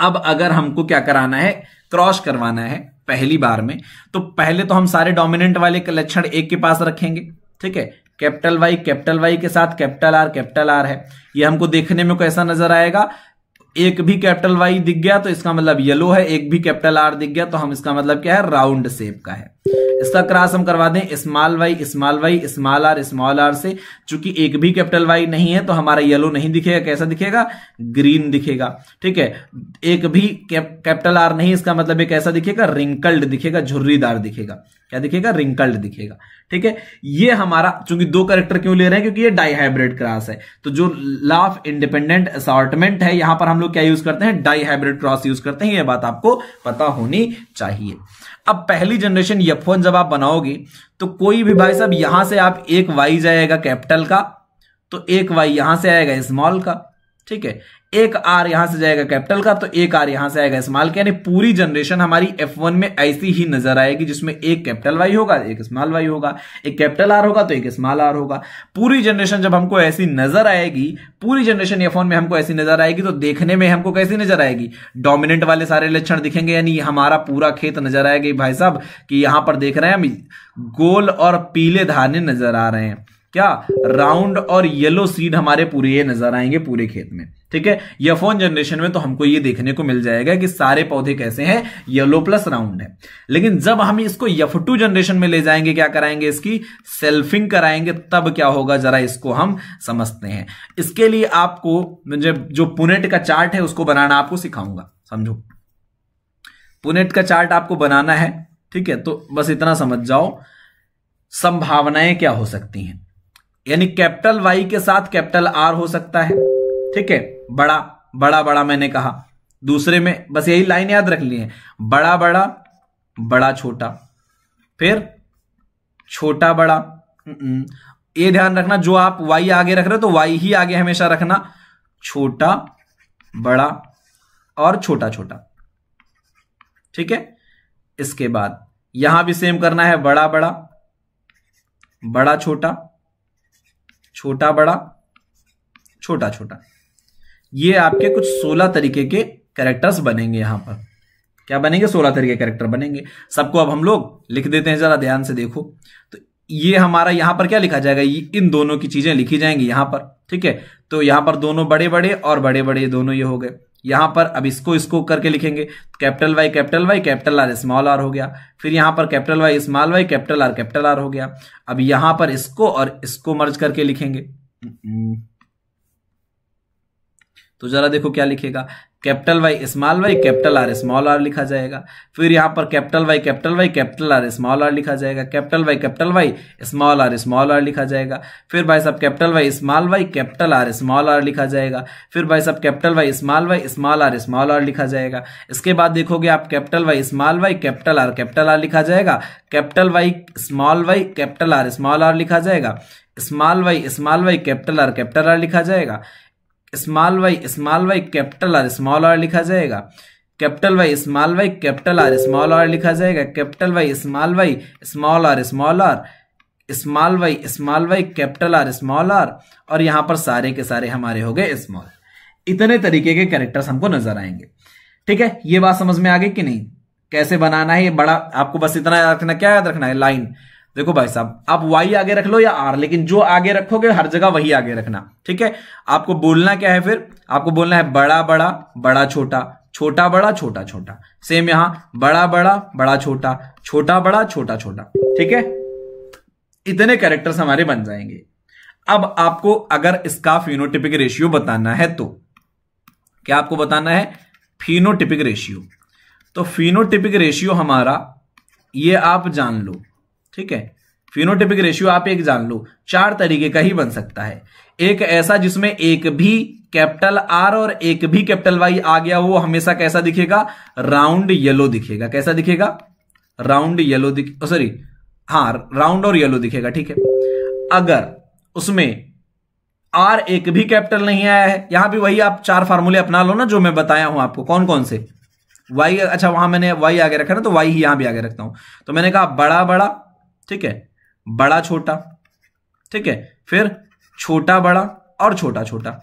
अब अगर हमको क्या कराना है क्रॉस करवाना है पहली बार में तो पहले तो हम सारे डोमिनेंट वाले लक्षण एक के पास रखेंगे ठीक है कैपिटल वाई कैपिटल वाई के साथ कैपिटल आर कैपिटल आर है ये हमको देखने में कैसा नजर आएगा एक भी कैपिटल वाई दिख गया तो इसका मतलब येलो है एक भी कैपिटल आर दिख गया तो हम इसका मतलब क्या है राउंड सेप का है इसका क्रास हम करवा दें small Y small Y small R small R से चूंकि एक भी कैपिटल वाई नहीं है तो हमारा येलो नहीं दिखेगा कैसा दिखेगा ग्रीन दिखेगा ठीक है एक भी कैपिटल आर नहीं इसका मतलब कैसा दिखेगा रिंकल्ड दिखेगा झुर्रीदार दिखेगा क्या दिखेगा रिंकल्ड दिखेगा ठीक है ये हमारा चूंकि दो करेक्टर क्यों ले रहे हैं क्योंकि ये डाईहाइब्रिड क्रॉस है तो जो लाफ इंडिपेंडेंट असॉर्टमेंट है यहां पर हम लोग क्या यूज करते हैं डाईहाइब्रिड क्रॉस यूज करते हैं ये बात आपको पता होनी चाहिए अब पहली जनरेशन यफ जब आप बनाओगे तो कोई भी भाई साहब यहां से आप एक वाई जाएगा कैपिटल का तो एक वाई यहां से आएगा स्मॉल का ठीक है एक आर यहां से जाएगा कैपिटल का तो एक आर यहां से आएगा स्मॉल का यानी पूरी जनरेशन हमारी एफ वन में ऐसी ही नजर आएगी जिसमें एक कैपिटल वाई होगा एक स्मॉल वाई होगा एक कैपिटल आर होगा तो एक स्मॉल आर होगा पूरी जनरेशन जब हमको ऐसी नजर आएगी पूरी जनरेशन एफ वन में हमको ऐसी नजर आएगी तो देखने में हमको कैसी नजर आएगी डोमिनेंट वाले सारे लक्षण दिखेंगे यानी हमारा पूरा खेत नजर आएगा भाई साहब कि यहां पर देख रहे हैं हम गोल और पीले धाने नजर आ रहे हैं क्या राउंड और येलो सीड हमारे पूरे ये नजर आएंगे पूरे खेत में ठीक है यफोन जनरेशन में तो हमको ये देखने को मिल जाएगा कि सारे पौधे कैसे हैं येलो प्लस राउंड है लेकिन जब हम इसको यफ टू जनरेशन में ले जाएंगे क्या कराएंगे इसकी सेल्फिंग कराएंगे तब क्या होगा जरा इसको हम समझते हैं इसके लिए आपको मुझे जो पुनेट का चार्ट है उसको बनाना आपको सिखाऊंगा समझो पुनेट का चार्ट आपको बनाना है ठीक है तो बस इतना समझ जाओ संभावनाएं क्या हो सकती हैं यानी कैपिटल वाई के साथ कैपिटल आर हो सकता है ठीक है बड़ा बड़ा बड़ा मैंने कहा दूसरे में बस यही लाइन याद रख ली है बड़ा बड़ा बड़ा छोटा फिर छोटा बड़ा हम्म, ये ध्यान रखना जो आप वाई आगे रख रहे हो तो वाई ही आगे हमेशा रखना छोटा बड़ा और छोटा छोटा ठीक है इसके बाद यहां भी सेम करना है बड़ा बड़ा बड़ा छोटा छोटा बड़ा छोटा छोटा ये आपके कुछ सोलह तरीके के कैरेक्टर्स बनेंगे यहां पर क्या बनेंगे सोलह तरीके कैरेक्टर बनेंगे सबको अब हम लोग लिख देते हैं जरा ध्यान से देखो तो ये हमारा यहां पर क्या लिखा जाएगा इन दोनों की चीजें लिखी जाएंगी यहां पर ठीक है तो यहां पर दोनों बड़े बड़े और बड़े बड़े दोनों ये हो गए यहां पर अब इसको इसको करके लिखेंगे capital Y capital Y capital R small R हो गया फिर यहां पर capital Y small Y capital R capital R हो गया अब यहां पर इसको और इसको मर्ज करके लिखेंगे mm-hmm. तो जरा देखो क्या लिखेगा capital Y small Y capital R small R लिखा जाएगा फिर यहाँ पर capital Y capital Y capital R small R लिखा जाएगा capital Y capital Y small R small R लिखा जाएगा फिर भाई साहब capital Y small Y capital R small R लिखा जाएगा फिर भाई साहब capital Y small Y small R small R लिखा जाएगा इसके बाद देखोगे आप capital Y small Y capital R capital R लिखा जाएगा capital Y small Y capital R small R लिखा जाएगा small Y small Y capital R capital R लिखा जाएगा small Y small Y capital R small R लिखा जाएगा capital Y small Y capital R small R लिखा जाएगा capital Y small Y small R small R small Y small Y capital R small R और यहां पर सारे के सारे हमारे हो गए स्मॉल इतने तरीके के कैरेक्टर्स हमको नजर आएंगे ठीक है ये बात समझ में आ गई कि नहीं कैसे बनाना है ये बड़ा आपको बस इतना याद रखना क्या याद रखना है लाइन देखो भाई साहब आप वाई आगे रख लो या आर लेकिन जो आगे रखोगे हर जगह वही आगे रखना ठीक है आपको बोलना क्या है फिर आपको बोलना है बड़ा बड़ा बड़ा छोटा छोटा बड़ा छोटा छोटा सेम यहां बड़ा बड़ा बड़ा छोटा छोटा बड़ा छोटा छोटा ठीक है इतने कैरेक्टर्स हमारे बन जाएंगे अब आपको अगर इसका फिनोटिपिक रेशियो बताना है तो क्या आपको बताना है फिनोटिपिक रेशियो तो फिनोटिपिक रेशियो हमारा ये आप जान लो ठीक है फिनोटिपिक रेशियो आप एक जान लो चार तरीके का ही बन सकता है एक ऐसा जिसमें एक भी कैपिटल आर और एक भी कैपिटल वाई आ गया वो हमेशा कैसा दिखेगा राउंड येलो दिखेगा कैसा दिखेगा राउंड येलो दिख सॉरी हाँ राउंड और येलो दिखेगा ठीक है अगर उसमें आर एक भी कैपिटल नहीं आया है यहां भी वही आप चार फार्मूले अपना लो ना जो मैं बताया हूं आपको कौन कौन से वाई अच्छा वहां मैंने वाई आगे रखा ना तो वाई ही यहां भी आगे रखता हूं तो मैंने कहा बड़ा बड़ा ठीक है बड़ा छोटा ठीक है फिर छोटा बड़ा और छोटा छोटा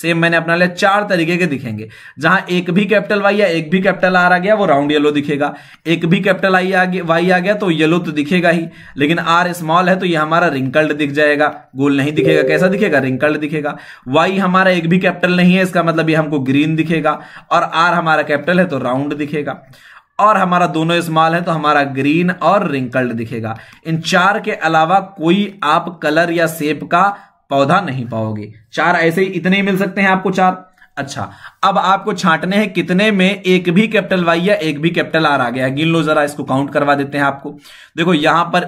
सेम मैंने अपना लिया चार तरीके के दिखेंगे जहां एक भी कैपिटल वाई या एक भी कैपिटल आर आ गया वो राउंड येलो दिखेगा एक भी कैपिटल आई आ गया वाई आ गया तो येलो तो दिखेगा ही लेकिन आर स्मॉल है तो ये हमारा रिंकल्ड दिख जाएगा गोल नहीं दिखेगा कैसा दिखेगा रिंकल्ड दिखेगा वाई हमारा एक भी कैपिटल नहीं है इसका मतलब ये हमको ग्रीन दिखेगा और आर हमारा कैपिटल है तो राउंड दिखेगा और हमारा दोनों इस्तेमाल है तो हमारा ग्रीन और रिंकल्ड दिखेगा इन चार के अलावा कोई आप कलर या सेप का पौधा नहीं पाओगे चार ऐसे ही इतने ही मिल सकते हैं आपको चार अच्छा अब आपको छांटने हैं कितने में एक भी कैपिटल वाई या एक भी कैपिटल आर आ गया गिन लो जरा इसको काउंट करवा देते हैं आपको देखो यहां पर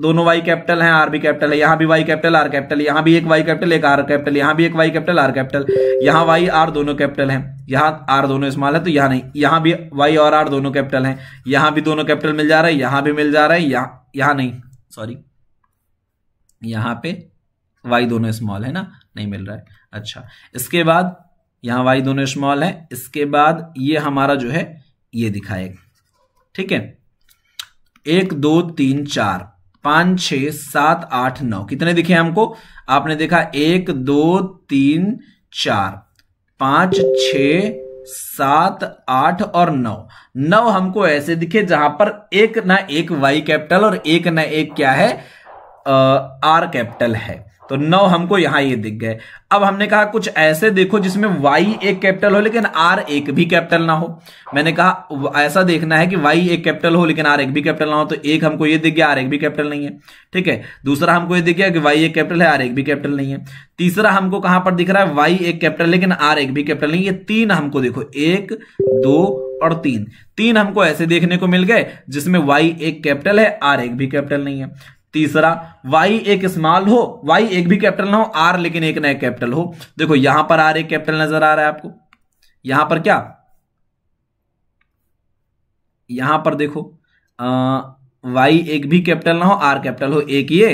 दोनों वाई कैपिटल हैं आर भी कैपिटल है यहाँ भी वाई कैपिटल आर कैपिटल यहाँ भी एक वाई कैपिटल एक आर कैपिटल यहाँ भी एक वाई कैपिटल आर कैपिटल यहाँ वाई आर दोनों कैपिटल हैं यहाँ आर दोनों इस्तेमाल है तो यहाँ नहीं यहाँ भी वाई और आर दोनों कैपिटल हैं यहाँ भी दोनों कैपिटल मिल जा रहा है यहाँ भी मिल जा रहा है यहाँ यहाँ नहीं सॉरी यहाँ पे वाई दोनों स्मॉल है ना नहीं मिल रहा है अच्छा इसके बाद यहाँ वाई दोनों स्मॉल है इसके बाद ये हमारा जो है ये दिखाएगा ठीक है एक दो तीन चार पांच छ सात आठ नौ कितने दिखे हमको आपने देखा एक दो तीन चार पांच छ सात आठ और नौ नौ हमको ऐसे दिखे जहां पर एक ना एक वाई कैपिटल और एक ना एक क्या है आ, आर कैपिटल है तो नौ हमको यहां ये दिख गए अब हमने कहा कुछ ऐसे देखो जिसमें वाई एक कैपिटल हो लेकिन आर एक भी कैपिटल ना हो मैंने कहा ऐसा देखना है कि वाई एक कैपिटल हो लेकिन आर एक भी कैपिटल ना हो तो एक हमको ये दिख गया आर एक भी कैपिटल नहीं है ठीक है दूसरा हमको ये दिख गया कि वाई एक कैपिटल है आर एक भी कैपिटल नहीं है तीसरा हमको कहां पर दिख रहा है वाई एक कैपिटल लेकिन आर एक भी कैपिटल नहीं ये तीन हमको देखो एक दो और तीन तीन हमको ऐसे देखने को मिल गए जिसमें वाई एक कैपिटल है आर एक भी कैपिटल नहीं है तीसरा वाई एक स्मॉल हो वाई एक भी कैपिटल ना हो आर लेकिन एक नया कैपिटल हो देखो यहां पर आर एक कैपिटल नजर आ रहा है आपको यहां पर क्या यहां पर देखो वाई एक भी कैपिटल ना हो आर कैपिटल हो एक ये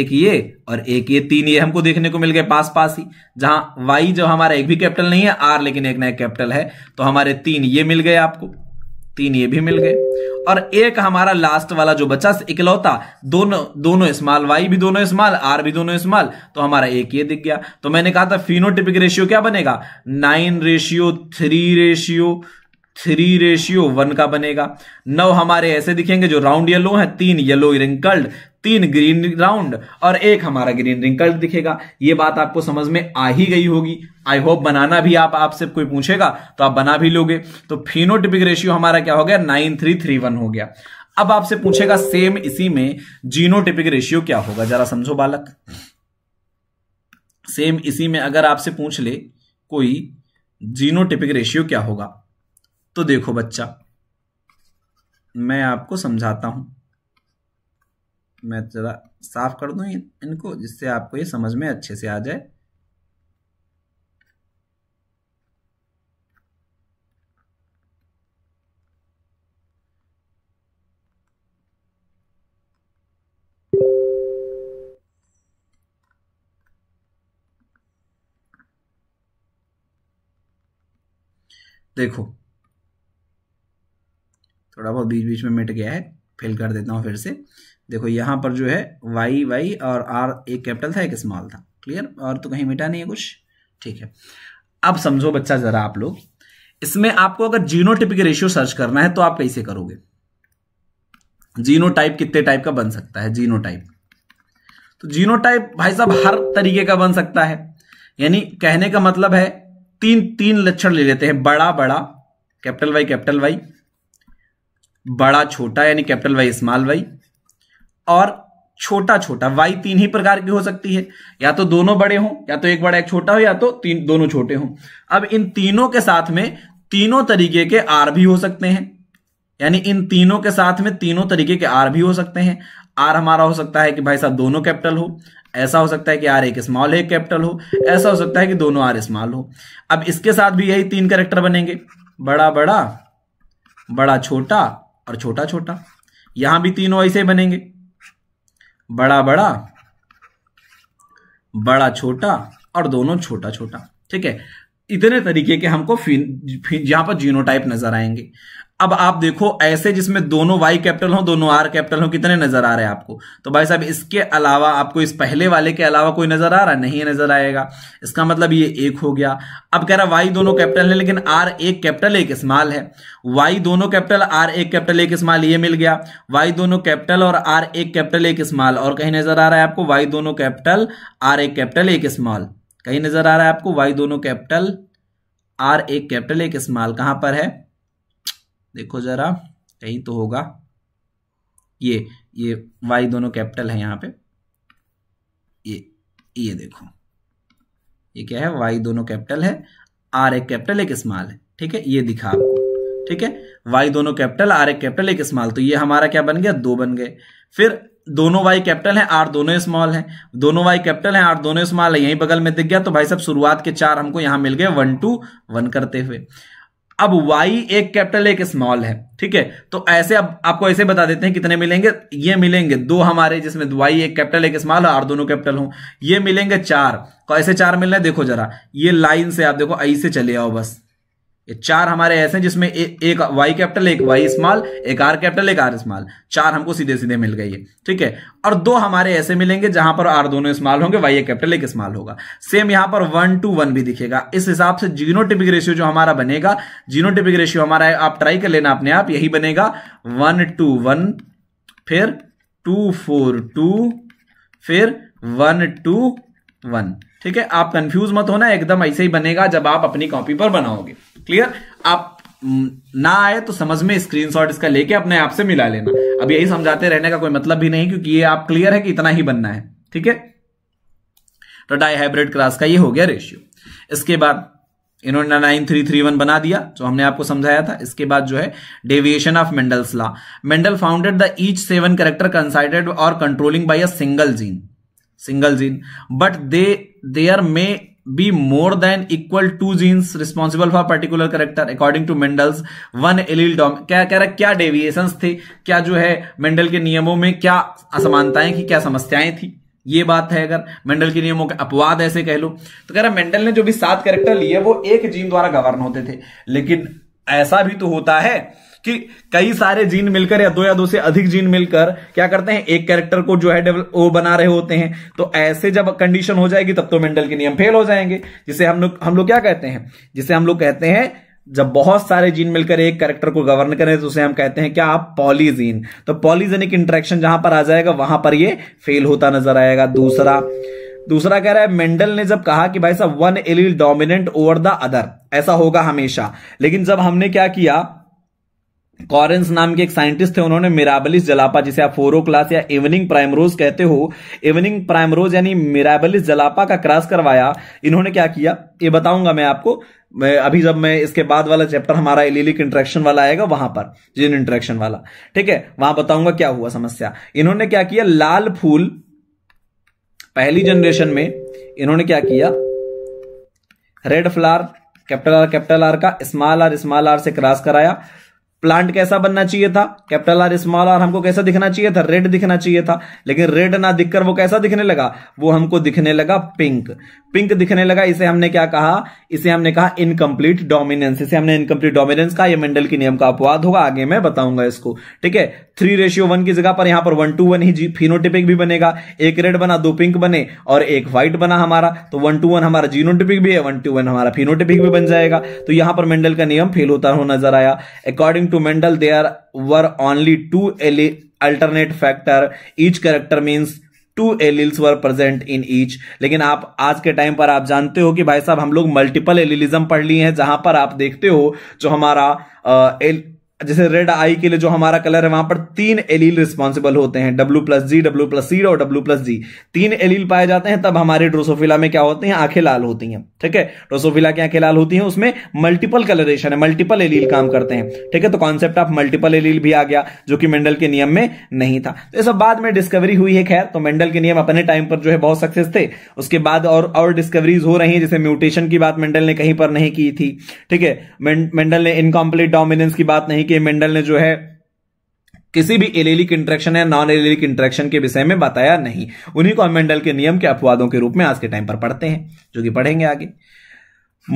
एक ये और एक ये तीन ये हमको देखने को मिल गए पास पास ही जहां वाई जो हमारा एक भी कैपिटल नहीं है आर लेकिन एक नया कैपिटल है तो हमारे तीन ये मिल गए आपको तीन ये भी मिल गए और एक हमारा लास्ट वाला जो बचा इकलौता दोनों दोनों स्मॉल वाई भी दोनों स्मॉल आर भी दोनों स्मॉल तो हमारा एक ये दिख गया तो मैंने कहा था फिनोटिपिक रेशियो क्या बनेगा nine ratio three ratio three ratio one का बनेगा नौ हमारे ऐसे दिखेंगे जो राउंड येलो है तीन येलो रिंकल्ड तीन ग्रीन राउंड और एक हमारा ग्रीन रिंकल दिखेगा ये बात आपको समझ में आ ही गई होगी आई होप बनाना भी आप आपसे कोई पूछेगा तो आप बना भी लोगे तो फिनोटिपिक रेशियो हमारा क्या हो गया नाइन थ्री थ्री वन हो गया अब आपसे पूछेगा सेम इसी में जीनोटिपिक रेशियो क्या होगा जरा समझो बालक सेम इसी में अगर आपसे पूछ ले कोई जीनो टिपिक रेशियो क्या होगा तो देखो बच्चा मैं आपको समझाता हूं मैं ज़रा साफ़ कर दूँ इनको जिससे आपको ये समझ में अच्छे से आ जाए देखो थोड़ा बहुत बीच बीच में मिट गया है फिल कर देता हूँ फिर से देखो यहाँ पर जो है वाई वाई और आर एक कैपिटल था एक स्मॉल था क्लियर और तो कहीं मिटा नहीं है कुछ ठीक है अब समझो बच्चा ज़रा आप लोग इसमें आपको अगर जीनो के रेशियो सर्च करना है तो आप कैसे करोगे टाइप कितने टाइप का बन सकता है टाइप तो टाइप भाई साहब हर तरीके का बन सकता है यानी कहने का मतलब है तीन तीन लक्षण ले लेते हैं बड़ा बड़ा कैपिटल वाई कैपिटल वाई बड़ा छोटा यानी कैपिटल वाई स्मॉल वाई और छोटा छोटा वाई तीन ही प्रकार की हो सकती है या तो दोनों बड़े हों या तो एक बड़ा एक छोटा हो या तो तीन दोनों छोटे हों अब इन तीनों के साथ में तीनों तरीके के आर भी हो सकते हैं यानी इन तीनों के साथ में तीनों तरीके के आर भी हो सकते हैं आर हमारा हो सकता है कि भाई साहब दोनों कैपिटल हो ऐसा हो सकता है कि आर एक स्मॉल है एक कैपिटल हो ऐसा हो सकता है कि दोनों आर स्मॉल हो अब इसके साथ भी यही तीन करेक्टर बनेंगे बड़ा बड़ा बड़ा छोटा और छोटा छोटा यहां भी तीनों ऐसे बनेंगे बड़ा बड़ा बड़ा छोटा और दोनों छोटा छोटा ठीक है इतने तरीके के हमको यहां पर जीनोटाइप नजर आएंगे अब आप देखो ऐसे जिसमें दोनों वाई कैपिटल हो दोनों आर कैपिटल हो कितने नजर आ रहे हैं आपको तो भाई साहब इसके अलावा आपको इस पहले वाले के अलावा कोई नजर आ रहा नहीं नजर आएगा इसका मतलब ये एक हो गया अब कह रहा वाई दोनों कैपिटल है लेकिन आर एक कैपिटल एक स्मॉल है वाई दोनों कैपिटल आर एक कैपिटल एक स्मॉल ये मिल गया वाई दोनों कैपिटल और आर एक कैपिटल एक स्मॉल और कहीं नजर आ रहा है आपको वाई दोनों कैपिटल आर एक कैपिटल एक स्मॉल कहीं नजर आ रहा है आपको वाई दोनों कैपिटल आर एक कैपिटल एक स्मॉल कहां पर है देखो ज़रा कहीं तो होगा ये ये वाई दोनों कैपिटल है यहाँ पे ये ये देखो ये क्या है वाई दोनों कैपिटल है आर एक कैपिटल एक स्मॉल है ठीक है ये दिखा आपको ठीक है वाई दोनों कैपिटल आर एक कैपिटल एक स्मॉल तो ये हमारा क्या बन गया दो बन गए फिर दोनों वाई कैपिटल है आर दोनों स्मॉल है दोनों वाई कैपिटल है आर दोनों स्मॉल है यही बगल में दिख गया तो भाई सब शुरुआत के चार हमको यहां मिल गए वन टू वन करते हुए अब y एक कैपिटल एक स्मॉल है ठीक है तो ऐसे अब आपको ऐसे बता देते हैं कितने मिलेंगे ये मिलेंगे दो हमारे जिसमें y एक कैपिटल एक स्मॉल और दोनों कैपिटल हो ये मिलेंगे चार कैसे तो चार मिल रहे देखो जरा ये लाइन से आप देखो ऐसे चले आओ बस ये चार हमारे ऐसे हैं जिसमें एक वाई कैपिटल एक वाई स्मॉल एक आर कैपिटल एक आर स्मॉल चार हमको सीधे सीधे मिल गई है ठीक है और दो हमारे ऐसे मिलेंगे जहां पर आर दोनों स्मॉल होंगे वाई एक कैपिटल एक स्मॉल होगा सेम यहां पर वन टू वन भी दिखेगा इस हिसाब से टिपिक रेशियो जो हमारा बनेगा टिपिक रेशियो हमारा है आप ट्राई कर लेना अपने आप यही बनेगा वन टू वन फिर टू फोर टू फिर वन टू वन ठीक है आप कंफ्यूज मत होना एकदम ऐसे ही बनेगा जब आप अपनी कॉपी पर बनाओगे क्लियर आप हम्म, ना आए तो समझ में स्क्रीनशॉट इसका लेके अपने आप से मिला लेना अब यही समझाते रहने का कोई मतलब भी नहीं क्योंकि ये आप क्लियर है कि इतना ही बनना है ठीक है तो डाईहाइब्रिड क्रास का ये हो गया रेशियो इसके बाद इन्होंने नाइन थ्री थ्री वन बना दिया जो हमने आपको समझाया था इसके बाद जो है deviation of Mendel's law Mendel founded the each seven character considered और controlling by a single gene single gene but they there may be more than equal to genes responsible for particular character according to Mendel's one allele dom क्या कह रहा क्या deviation थे क्या जो है Mendel के नियमों में क्या असमानताएं थी क्या समस्याएं थी ये बात है अगर मेंडल के नियमों के अपवाद ऐसे कह लो तो कह रहा है मेंडल ने जो भी सात कैरेक्टर लिए वो एक जीन द्वारा गवर्न होते थे लेकिन ऐसा भी तो होता है कि कई सारे जीन मिलकर या दो या दो से अधिक जीन मिलकर क्या करते हैं एक कैरेक्टर को जो है वो बना रहे होते हैं तो ऐसे जब कंडीशन हो जाएगी तब तो मेंडल के नियम फेल हो जाएंगे जिसे हम लोग हम लोग क्या कहते हैं जिसे हम लोग कहते हैं जब बहुत सारे जीन मिलकर एक कैरेक्टर को गवर्न करें तो उसे हम कहते हैं क्या आप पॉलीजीन तो पॉलीजेनिक इंट्रैक्शन जहां पर आ जाएगा वहां पर ये फेल होता नजर आएगा दूसरा दूसरा कह रहा है मेंडल ने जब कहा कि भाई साहब one allele dominant over the other ऐसा होगा हमेशा लेकिन जब हमने क्या किया कॉरेंस नाम के एक साइंटिस्ट थे उन्होंने मिराबलिस जलापा जिसे आप फोरो क्लास या इवनिंग प्राइमरोज कहते हो इवनिंग प्राइमरोज यानी मिराबलिस जलापा का क्रॉस करवाया इन्होंने क्या किया ये बताऊंगा मैं आपको मैं अभी जब मैं इसके बाद वाला चैप्टर हमारा एलिलिक इंट्रैक्शन वाला आएगा वहां पर जिन इंट्रैक्शन वाला ठीक है वहां बताऊंगा क्या हुआ समस्या इन्होंने क्या किया लाल फूल पहली जनरेशन में इन्होंने क्या किया red flower capital R capital R का स्मॉल आर स्मॉल आर से क्रॉस कराया प्लांट कैसा बनना चाहिए था कैपिटल आर स्मॉल आर हमको कैसा दिखना चाहिए था रेड दिखना चाहिए था लेकिन रेड ना दिखकर वो कैसा दिखने लगा वो हमको दिखने लगा पिंक पिंक दिखने लगा इसे हमने क्या कहा इसे हमने कहा इनकम्प्लीट डोमिनेंस इसे हमने इनकम्प्लीट डोमिनेंस कहा यह मंडल के नियम का अपवाद होगा आगे मैं बताऊंगा इसको ठीक है थ्री रेशियो वन की जगह पर यहां पर वन टू वन ही फिनोटिपिक भी बनेगा एक रेड बना दो पिंक बने और एक व्हाइट बना हमारा तो वन टू वन हमारा जीनोटिपिक भी है वन टू वन हमारा फिनोटिपिक भी बन जाएगा तो यहां पर मेंडल का नियम फेल होता हुआ नजर आया according to Mendel, were only two allele alternate factor each character means two alleles were present in each लेकिन आप आज के टाइम पर आप जानते हो कि भाई साहब हम लोग मल्टीपल एलिलिज्म पढ़ लिए हैं जहां पर आप देखते हो जो हमारा एल, जैसे रेड आई के लिए जो हमारा कलर है वहां पर तीन एलील रिस्पॉन्सिबल होते हैं W plus G W plus C और डब्ल्यू प्लस जी तीन एलील पाए जाते हैं तब हमारे ड्रोसोफिला में क्या होते हैं आंखें लाल होती हैं ठीक है ड्रोसोफिला की आंखें लाल होती हैं उसमें मल्टीपल कलरेशन है मल्टीपल एलील काम करते हैं ठीक है तो कॉन्सेप्ट ऑफ मल्टीपल एलील भी आ गया जो कि मेंडल के नियम में नहीं था तो सब बाद में डिस्कवरी हुई है खैर तो मेंडल के नियम अपने टाइम पर जो है बहुत सक्सेस थे उसके बाद और और डिस्कवरीज हो रही है जैसे म्यूटेशन की बात मेंडल ने कहीं पर नहीं की थी ठीक है मेंडल ने इनकम्प्लीट डोमिनेंस की बात नहीं की के मेंडल ने जो है किसी भी एलेलिक इंट्रेक्शन या नॉन एलेलिक इंट्रेक्शन के विषय में बताया नहीं उन्हीं को हम मेंडल के नियम के अपवादों के रूप में आज के टाइम पर पढ़ते हैं जो कि पढ़ेंगे आगे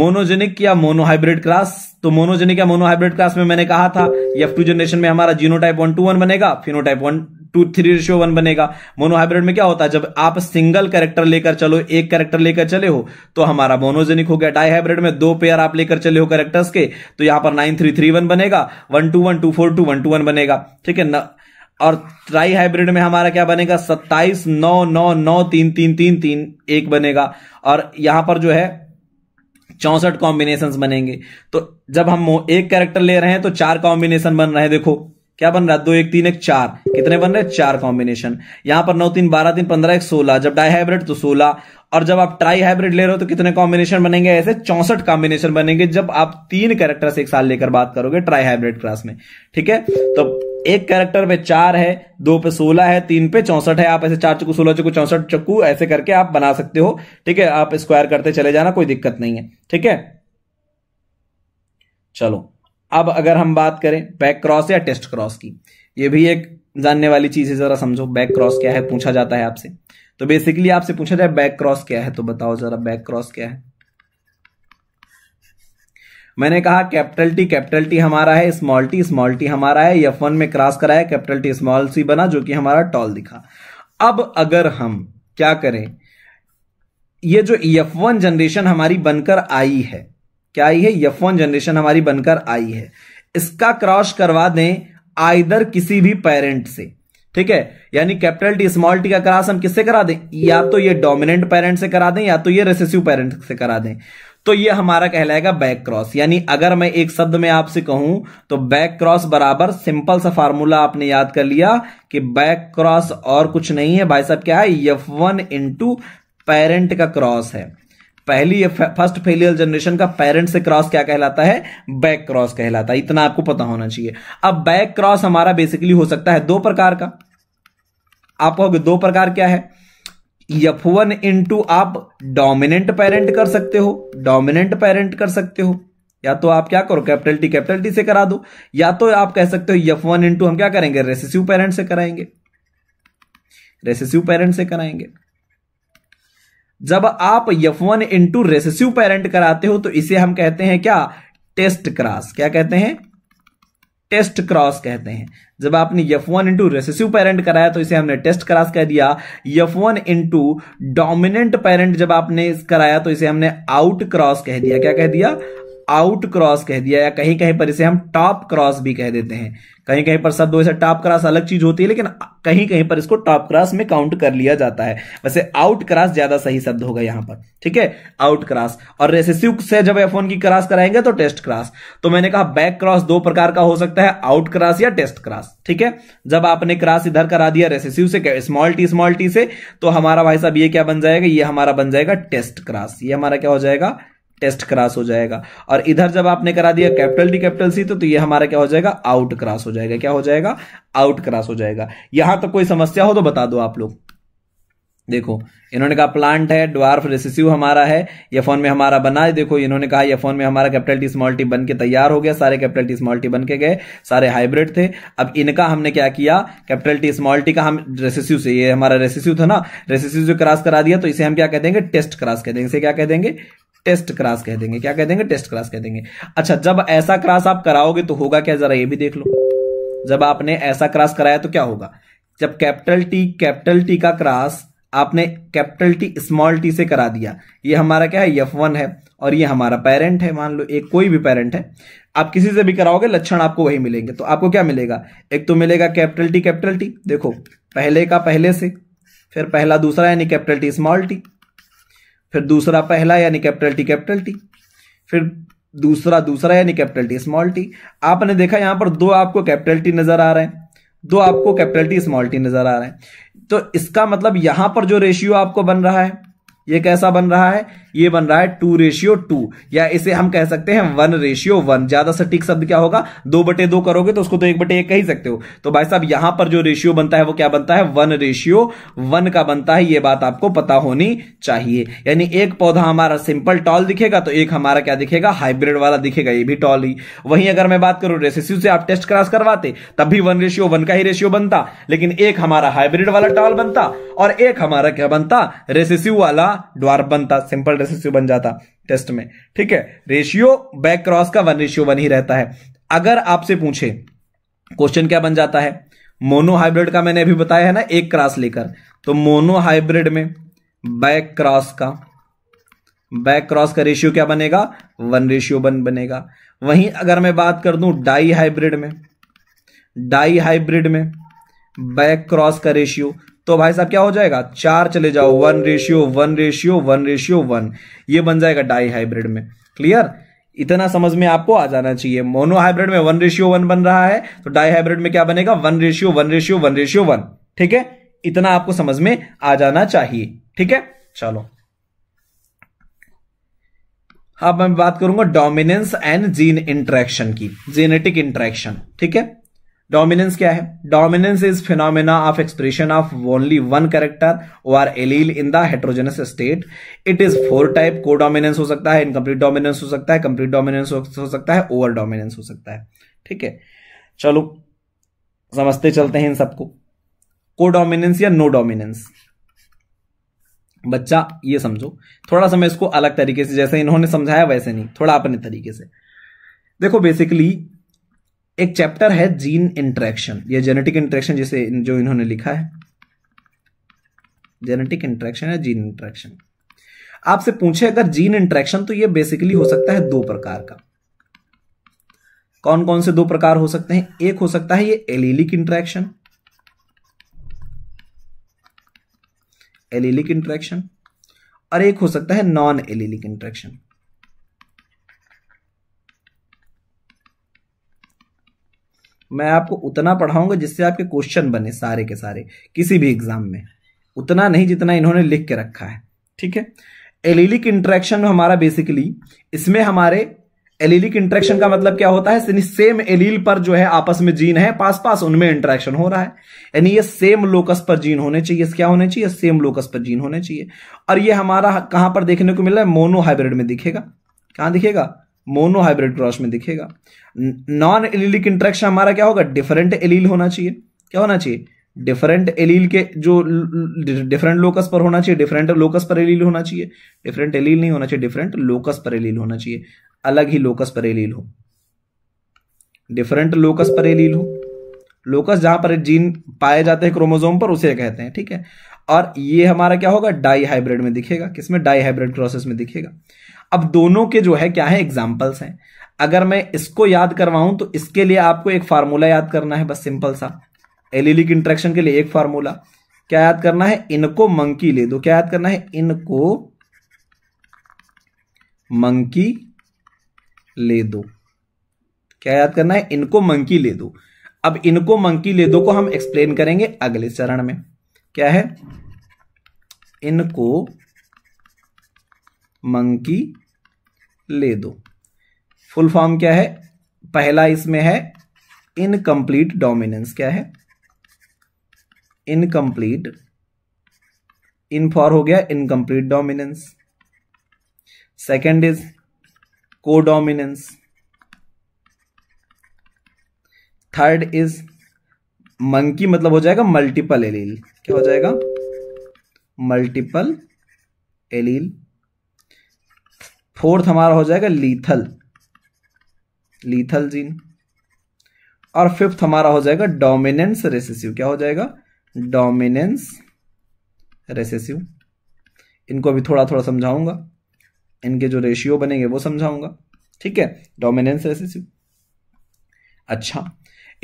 मोनोजेनिक या मोनोहाइब्रिड क्लास तो मोनोजेनिक या मोनोहाइब्रिड क्लास में मैंने कहा था एफ टू जनरेशन में हमारा जीनोटाइप वन टू वन बनेगा phenotype one two three ratio one बनेगा मोनोहाइब्रिड में क्या होता है जब आप सिंगल कैरेक्टर लेकर चलो एक कैरेक्टर लेकर चले हो तो हमारा मोनोजेनिक हो गया डाईहाइब्रिड में दो पेयर आप लेकर चले हो कैरेक्टर्स के तो यहां पर नाइन थ्री थ्री वन बनेगा one two one two four two one two one बनेगा ठीक है न और ट्राई हाइब्रिड में हमारा क्या बनेगा सत्ताईस नौ नौ नौ तीन तीन तीन तीन एक बनेगा और यहां पर जो है चौसठ कॉम्बिनेशन बनेंगे तो जब हम एक कैरेक्टर ले रहे हैं तो चार कॉम्बिनेशन बन रहे हैं देखो क्या बन रहा है दो एक तीन एक चार कितने बन रहे हैं चार कॉम्बिनेशन यहां पर नौ तीन बारह तीन पंद्रह एक सोलह जब डाई हाइब्रिड तो सोलह और जब आप ट्राई हाइब्रिड ले रहे हो तो कितने कॉम्बिनेशन बनेंगे ऐसे चौसठ कॉम्बिनेशन बनेंगे जब आप तीन से एक साल लेकर बात करोगे ट्राई हाइब्रिड क्लास में ठीक है तो एक कैरेक्टर पे चार है दो पे सोलह है तीन पे चौसठ है आप ऐसे चार चक्कू सोलह चक्कू चौसठ चक्कू ऐसे करके आप बना सकते हो ठीक है आप स्क्वायर करते चले जाना कोई दिक्कत नहीं है ठीक है चलो अब अगर हम बात करें बैक क्रॉस या टेस्ट क्रॉस की ये भी एक जानने वाली चीज़ है ज़रा समझो बैक क्रॉस क्या है पूछा जाता है आपसे तो बेसिकली आपसे पूछा जाए बैक क्रॉस क्या है तो बताओ ज़रा बैक क्रॉस क्या है मैंने कहा कैपिटल टी कैपिटल टी हमारा है स्मॉल टी स्मॉल टी हमारा है यफ वन में क्रॉस कराया कैपिटल टी स्मॉल सी बना जो कि हमारा टॉल दिखा अब अगर हम क्या करें ये जो यफ वन जनरेशन हमारी बनकर आई है क्या आई है यफ वन जनरेशन हमारी बनकर आई है इसका क्रॉस करवा दें आइदर किसी भी पेरेंट से ठीक है यानी कैपिटल टी स्मॉल टी का क्रॉस हम किससे करा दें या तो ये डोमिनेंट पेरेंट से करा दें या तो ये रेसेसिव पेरेंट से करा दें तो ये हमारा कहलाएगा बैक क्रॉस यानी अगर मैं एक शब्द में आपसे कहूं तो बैक क्रॉस बराबर सिंपल सा फार्मूला आपने याद कर लिया कि बैक क्रॉस और कुछ नहीं है भाई साहब क्या है यफ वन इंटू पेरेंट का क्रॉस है पहली फर्स्ट फेलियर जनरेशन का पेरेंट से क्रॉस क्या कहलाता है बैक क्रॉस कहलाता है इतना आपको पता होना चाहिए अब बैक क्रॉस हमारा बेसिकली हो सकता है दो प्रकार का आप कहोगे दो प्रकार क्या है यफ वन इंटू आप डोमिनेंट पेरेंट कर सकते हो डोमिनेंट पेरेंट कर सकते हो या तो आप क्या करो कैपिटल टी कैपिटल टी से करा दो या तो आप कह सकते हो यफ वन इंटू हम क्या करेंगे रेसेसिव पेरेंट से कराएंगे रेसेसिव पेरेंट से कराएंगे जब आप F one into recessive parent कराते हो तो इसे हम कहते हैं क्या टेस्ट क्रॉस क्या कहते हैं टेस्ट क्रॉस कहते हैं जब आपने F one into recessive parent कराया तो इसे हमने टेस्ट क्रॉस कह दिया F one into dominant parent जब आपने कराया तो इसे हमने आउट क्रॉस कह दिया क्या कह दिया आउट क्रॉस कह दिया या कहीं कहीं पर इसे हम टॉप क्रॉस भी कह देते हैं कहीं कहीं पर शब्दों से टॉप क्रॉस अलग चीज होती है लेकिन कहीं कहीं पर इसको टॉप क्रॉस में काउंट कर लिया जाता है वैसे आउट क्रॉस ज्यादा सही शब्द होगा यहां पर ठीक है आउट क्रॉस और रेसेसिव से जब एफ की क्रॉस कराएंगे तो टेस्ट क्रॉस तो मैंने कहा बैक क्रॉस दो प्रकार का हो सकता है आउट क्रॉस या टेस्ट क्रॉस ठीक है जब आपने क्रॉस इधर करा दिया रेसेसिव से स्मॉल टी स्मॉल टी से तो हमारा भाई साहब ये क्या बन जाएगा ये हमारा बन जाएगा टेस्ट क्रॉस ये हमारा क्या हो जाएगा टेस्ट क्रॉस हो जाएगा और इधर जब आपने करा दिया कैपिटल डी कैपिटल सी तो, तो ये हमारा क्या हो जाएगा आउट क्रॉस हो जाएगा क्या हो जाएगा आउट क्रॉस हो जाएगा यहां तक तो कोई समस्या हो तो बता दो आप लोग देखो इन्होंने कहा प्लांट है ड्वार्फ रेसिसिव हमारा है फोन में हमारा बना है देखो इन्होंने कहा फोन में हमारा कैपिटल टी स्मॉल टी बन के तैयार हो गया सारे कैपिटल टी स्मॉल टी बन के गए सारे हाइब्रिड थे अब इनका हमने क्या किया कैपिटल टी स्मॉल टी का हम रेसिसिव से ये हमारा रेसिसिव था ना रेसिसिव जो क्रॉस करा दिया तो इसे हम क्या कह देंगे टेस्ट क्रॉस कह देंगे इसे क्या कह देंगे टेस्ट क्रास कह देंगे क्या कह देंगे टेस्ट क्रास कह देंगे अच्छा जब ऐसा क्रास आप कराओगे तो होगा क्या जरा ये भी देख लो जब आपने ऐसा क्रास कराया तो क्या होगा जब कैपिटल टी कैपिटल टी का क्रास आपने कैपिटल टी स्मॉल टी से करा दिया ये हमारा क्या है यफ वन है और ये हमारा पेरेंट है मान लो एक कोई भी पेरेंट है आप किसी से भी कराओगे लक्षण आपको वही मिलेंगे तो आपको क्या मिलेगा एक तो मिलेगा कैपिटल टी कैपिटल टी देखो पहले का पहले से फिर पहला दूसरा यानी कैपिटल टी स्मॉल टी फिर दूसरा पहला यानी कैपिटल टी कैपिटल टी फिर दूसरा दूसरा यानी कैपिटल टी स्मॉल टी आपने देखा यहां पर दो आपको कैपिटल टी नजर आ रहे हैं दो आपको कैपिटल टी स्मॉल टी नजर आ रहे हैं तो इसका मतलब यहां पर जो रेशियो आपको बन रहा है ये कैसा बन रहा है ये बन रहा है टू रेशियो टू या इसे हम कह सकते हैं वन रेशियो वन ज्यादा सटीक शब्द क्या होगा दो बटे दो करोगे तो उसको तो एक बटे एक कही सकते हो तो भाई साहब यहां पर जो रेशियो बनता है वो क्या बनता है वन रेशियो वन का बनता है ये बात आपको पता होनी चाहिए यानी एक पौधा हमारा सिंपल टॉल दिखेगा तो एक हमारा क्या दिखेगा हाइब्रिड वाला दिखेगा ये भी टॉल ही वहीं अगर मैं बात करूं रेसेसिव से आप टेस्ट क्रॉस करवाते तब भी वन रेशियो वन का ही रेशियो बनता लेकिन एक हमारा हाइब्रिड वाला टॉल बनता और एक हमारा क्या बनता रेसेसिव वाला ड्वार बनता सिंपल प्लस रेशियो बन जाता टेस्ट में ठीक है रेशियो बैक क्रॉस का वन रेशियो वन ही रहता है अगर आपसे पूछे क्वेश्चन क्या बन जाता है मोनो हाइब्रिड का मैंने अभी बताया है ना एक क्रॉस लेकर तो मोनो हाइब्रिड में बैक क्रॉस का बैक क्रॉस का रेशियो क्या बनेगा वन रेशियो वन बनेगा वहीं अगर मैं बात कर दूं डाई हाइब्रिड में डाई हाइब्रिड में बैक क्रॉस का रेशियो तो भाई साहब क्या हो जाएगा चार चले जाओ one ratio one ratio one ratio one ये बन जाएगा डाई हाइब्रिड में क्लियर इतना समझ में आपको आ जाना चाहिए मोनो हाइब्रिड में वन रेशियो वन बन रहा है तो डाई हाइब्रिड में क्या बनेगा one ratio one ratio one ratio one ठीक है इतना आपको समझ में आ जाना चाहिए ठीक है चलो अब मैं बात करूंगा डोमिनेंस एंड जीन इंट्रैक्शन की जेनेटिक इंट्रैक्शन ठीक है डोमिनेंस क्या है dominance is phenomena of expression of only one character और allele in the heterozygous state it is four type को डोमिनेंस हो सकता है इनकम्प्लीट डोमिनेंस हो सकता है कंप्लीट डोमिनेंस हो सकता है ओवर डोमिनेंस हो सकता है ठीक है चलो समझते चलते हैं इन सबको को डोमिनेंस या नो डोमिनेंस बच्चा ये समझो थोड़ा सा मैं इसको अलग तरीके से जैसे इन्होंने समझाया वैसे नहीं थोड़ा अपने तरीके से देखो बेसिकली एक चैप्टर है जीन इंट्रैक्शन या जेनेटिक इंट्रैक्शन जिसे जो इन्होंने लिखा है जेनेटिक इंट्रैक्शन या जीन इंट्रैक्शन आपसे पूछे अगर जीन इंट्रैक्शन तो ये बेसिकली हो सकता है दो प्रकार का कौन कौन से दो प्रकार हो सकते हैं एक हो सकता है ये एलिलिक इंट्रैक्शन एलिलिक इंट्रैक्शन और एक हो सकता है नॉन एलिलिक इंट्रैक्शन मैं आपको उतना पढ़ाऊंगा जिससे आपके क्वेश्चन बने सारे के सारे किसी भी एग्जाम में उतना नहीं जितना इन्होंने लिख के रखा है ठीक है एलिलिक इंट्रैक्शन हमारा बेसिकली इसमें हमारे एलिलिक इंट्रैक्शन का मतलब क्या होता है सेम एलील पर जो है आपस में जीन है पास पास उनमें इंट्रैक्शन हो रहा है यानी ये सेम लोकस पर जीन होने चाहिए क्या होने चाहिए सेम लोकस पर जीन होने चाहिए और ये हमारा कहां पर देखने को मिल रहा है मोनोहाइब्रिड में दिखेगा कहां दिखेगा मोनोहाइब्रिड क्रॉस में दिखेगा नॉन एलिलिक इंट्रैक्शन हमारा क्या होगा डिफरेंट एलील होना चाहिए क्या होना चाहिए डिफरेंट एलील के जो डिफरेंट लोकस पर होना चाहिए डिफरेंट लोकस पर एलील होना चाहिए डिफरेंट एलील नहीं होना चाहिए डिफरेंट लोकस पर एलील होना चाहिए अलग ही लोकस पर एलील हो डिफरेंट लोकस पर एलील हो लोकस जहां पर जीन पाए जाते हैं क्रोमोजोम पर उसे कहते हैं ठीक है और ये हमारा क्या होगा डाई हाइब्रिड में दिखेगा किसमें डाई हाइब्रिड क्रॉसेस में दिखेगा अब दोनों के जो है क्या है एग्जाम्पल्स हैं अगर मैं इसको याद करवाऊं तो इसके लिए आपको एक फार्मूला याद करना है बस सिंपल सा एलिलिक इंट्रेक्शन के लिए एक फार्मूला क्या याद करना है इनको मंकी ले दो क्या याद करना है इनको मंकी ले दो क्या याद करना है इनको मंकी ले दो अब इनको मंकी ले दो को हम एक्सप्लेन करेंगे अगले चरण में क्या है इनको मंकी ले दो फुल फॉर्म क्या है पहला इसमें है इनकम्प्लीट डोमिनेंस क्या है इनकम्प्लीट इन फॉर हो गया incomplete dominance second is codominance third is मंकी मतलब हो जाएगा मल्टीपल एलील क्या हो जाएगा मल्टीपल एलील फोर्थ हमारा हो जाएगा लीथल लीथल जीन और फिफ्थ हमारा हो जाएगा डोमिनेंस रेसेसिव क्या हो जाएगा डोमिनेंस रेसेसिव इनको अभी थोड़ा थोड़ा समझाऊंगा इनके जो रेशियो बनेंगे वो समझाऊंगा ठीक है डोमिनेंस रेसेसिव अच्छा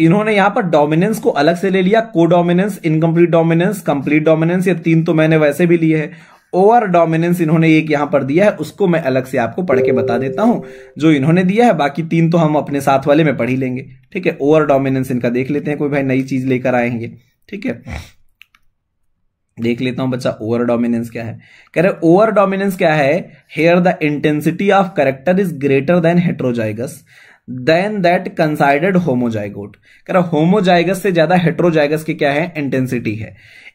इन्होंने यहां पर डोमिनेंस को अलग से ले लिया codominance incomplete dominance complete dominance ये तीन तो मैंने वैसे भी लिए हैं ओवर डोमिनेंस इन्होंने एक यहां पर दिया है उसको मैं अलग से आपको पढ़ के बता देता हूं जो इन्होंने दिया है बाकी तीन तो हम अपने साथ वाले में पढ़ ही लेंगे ठीक है ओवर डोमिनेंस इनका देख लेते हैं कोई भाई नई चीज लेकर आएंगे ठीक है देख लेता हूं बच्चा ओवर डोमिनेंस क्या है कह रहे ओवर डोमिनेंस क्या है here the intensity of character is greater than heterozygous then that considered homozygote कह रहा होमोजाइगस से ज्यादा हेट्रोजाइगस की क्या है इंटेंसिटी है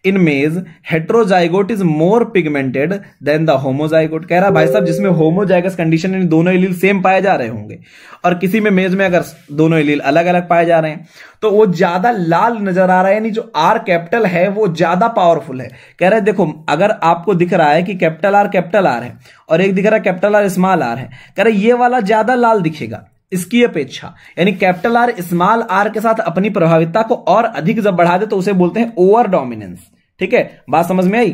in maize heterozygote is more pigmented than the homozygote कह रहा भाई साहब जिसमें होमोजाइगस कंडीशन यानी दोनों एलील सेम पाए जा रहे होंगे और किसी में मेज में अगर दोनों एलील अलग अलग पाए जा रहे हैं तो वो ज्यादा लाल नजर आ रहा है यानी जो आर कैपिटल है वो ज्यादा पावरफुल है कह रहे देखो अगर आपको दिख रहा है कि कैपिटल आर कैपिटल आर है और एक दिख रहा है कैपिटल आर स्मॉल आर है कह रहे ये वाला ज्यादा लाल दिखेगा इसकी अपेक्षा यानी कैपिटल आर स्मॉल आर के साथ अपनी प्रभाविता को और अधिक जब बढ़ा दे तो उसे बोलते हैं ओवर डोमिनेंस ठीक है बात समझ में आई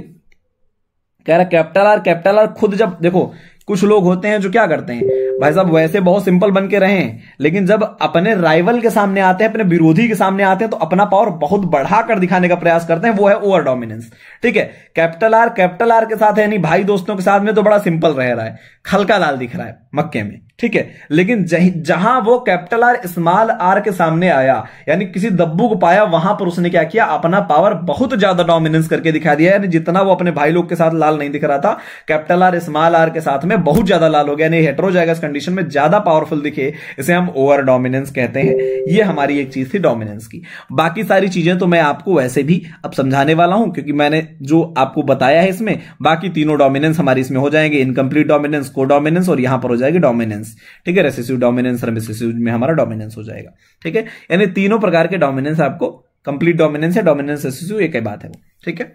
कह रहा कैपिटल आर कैपिटल आर खुद जब देखो कुछ लोग होते हैं जो क्या करते हैं भाई साहब वैसे बहुत सिंपल बन के रहे हैं लेकिन जब अपने राइवल के सामने आते हैं अपने विरोधी के सामने आते हैं तो अपना पावर बहुत बढ़ाकर दिखाने का प्रयास करते हैं वो है ओवर डोमिनेंस ठीक है कैपिटल आर कैपिटल आर के साथ है नहीं भाई दोस्तों के साथ में तो बड़ा सिंपल रह रहा है खलका लाल दिख रहा है मक्के में ठीक है लेकिन जहां वो कैपिटल आर स्मॉल आर के सामने आया यानी किसी दब्बू को पाया वहां पर उसने क्या किया अपना पावर बहुत ज्यादा डोमिनेंस करके दिखा दिया यानी जितना वो अपने भाई लोग के साथ लाल नहीं दिख रहा था कैपिटल आर स्मॉल आर के साथ में बहुत ज्यादा लाल हो गया यानी हेट्रोजाइगस कंडीशन में ज्यादा पावरफुल दिखे इसे हम ओवर डोमिनेंस कहते हैं ये हमारी एक चीज थी डोमिनेंस की बाकी सारी चीजें तो मैं आपको वैसे भी अब समझाने वाला हूं क्योंकि मैंने जो आपको बताया है इसमें बाकी तीनों डोमिनेंस हमारी इसमें हो जाएंगे इनकम्प्लीट डोमिनेंस को डोमिनेंस और यहां पर हो जाएगी डोमिनेंस डोमिनेंस ठीक है रेसेसिव डोमिनेंस रेसेसिव में हमारा डोमिनेंस हो जाएगा ठीक है यानी तीनों प्रकार के डोमिनेंस आपको कंप्लीट डोमिनेंस है डोमिनेंस रेसेसिव एक ही बात है वो ठीक है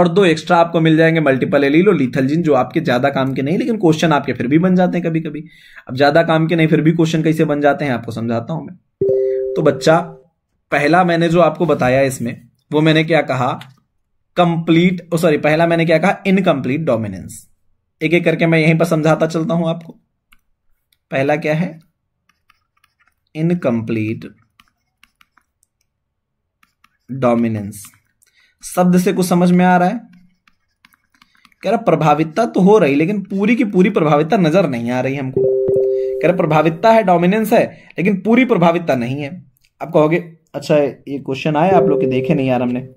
और दो एक्स्ट्रा आपको मिल जाएंगे मल्टीपल एलीलो लीथल जीन जो आपके ज्यादा काम के नहीं लेकिन क्वेश्चन आपके फिर भी बन जाते हैं कभी कभी अब ज्यादा काम के नहीं फिर भी क्वेश्चन कैसे बन जाते हैं आपको समझाता हूं मैं तो बच्चा पहला मैंने जो आपको बताया इसमें वो मैंने क्या कहा कंप्लीट सॉरी पहला मैंने क्या कहा इनकम्प्लीट डोमिनेंस एक एक करके मैं यहीं पर समझाता चलता हूं आपको पहला क्या है इनकम्प्लीट डोमिनेंस शब्द से कुछ समझ में आ रहा है कह रहा प्रभावितता तो हो रही लेकिन पूरी की पूरी प्रभावितता नजर नहीं आ रही हमको कह रहा प्रभावितता है डोमिनेंस है लेकिन पूरी प्रभावितता नहीं है आप कहोगे अच्छा ये क्वेश्चन आया आप लोग के देखे नहीं यार हमने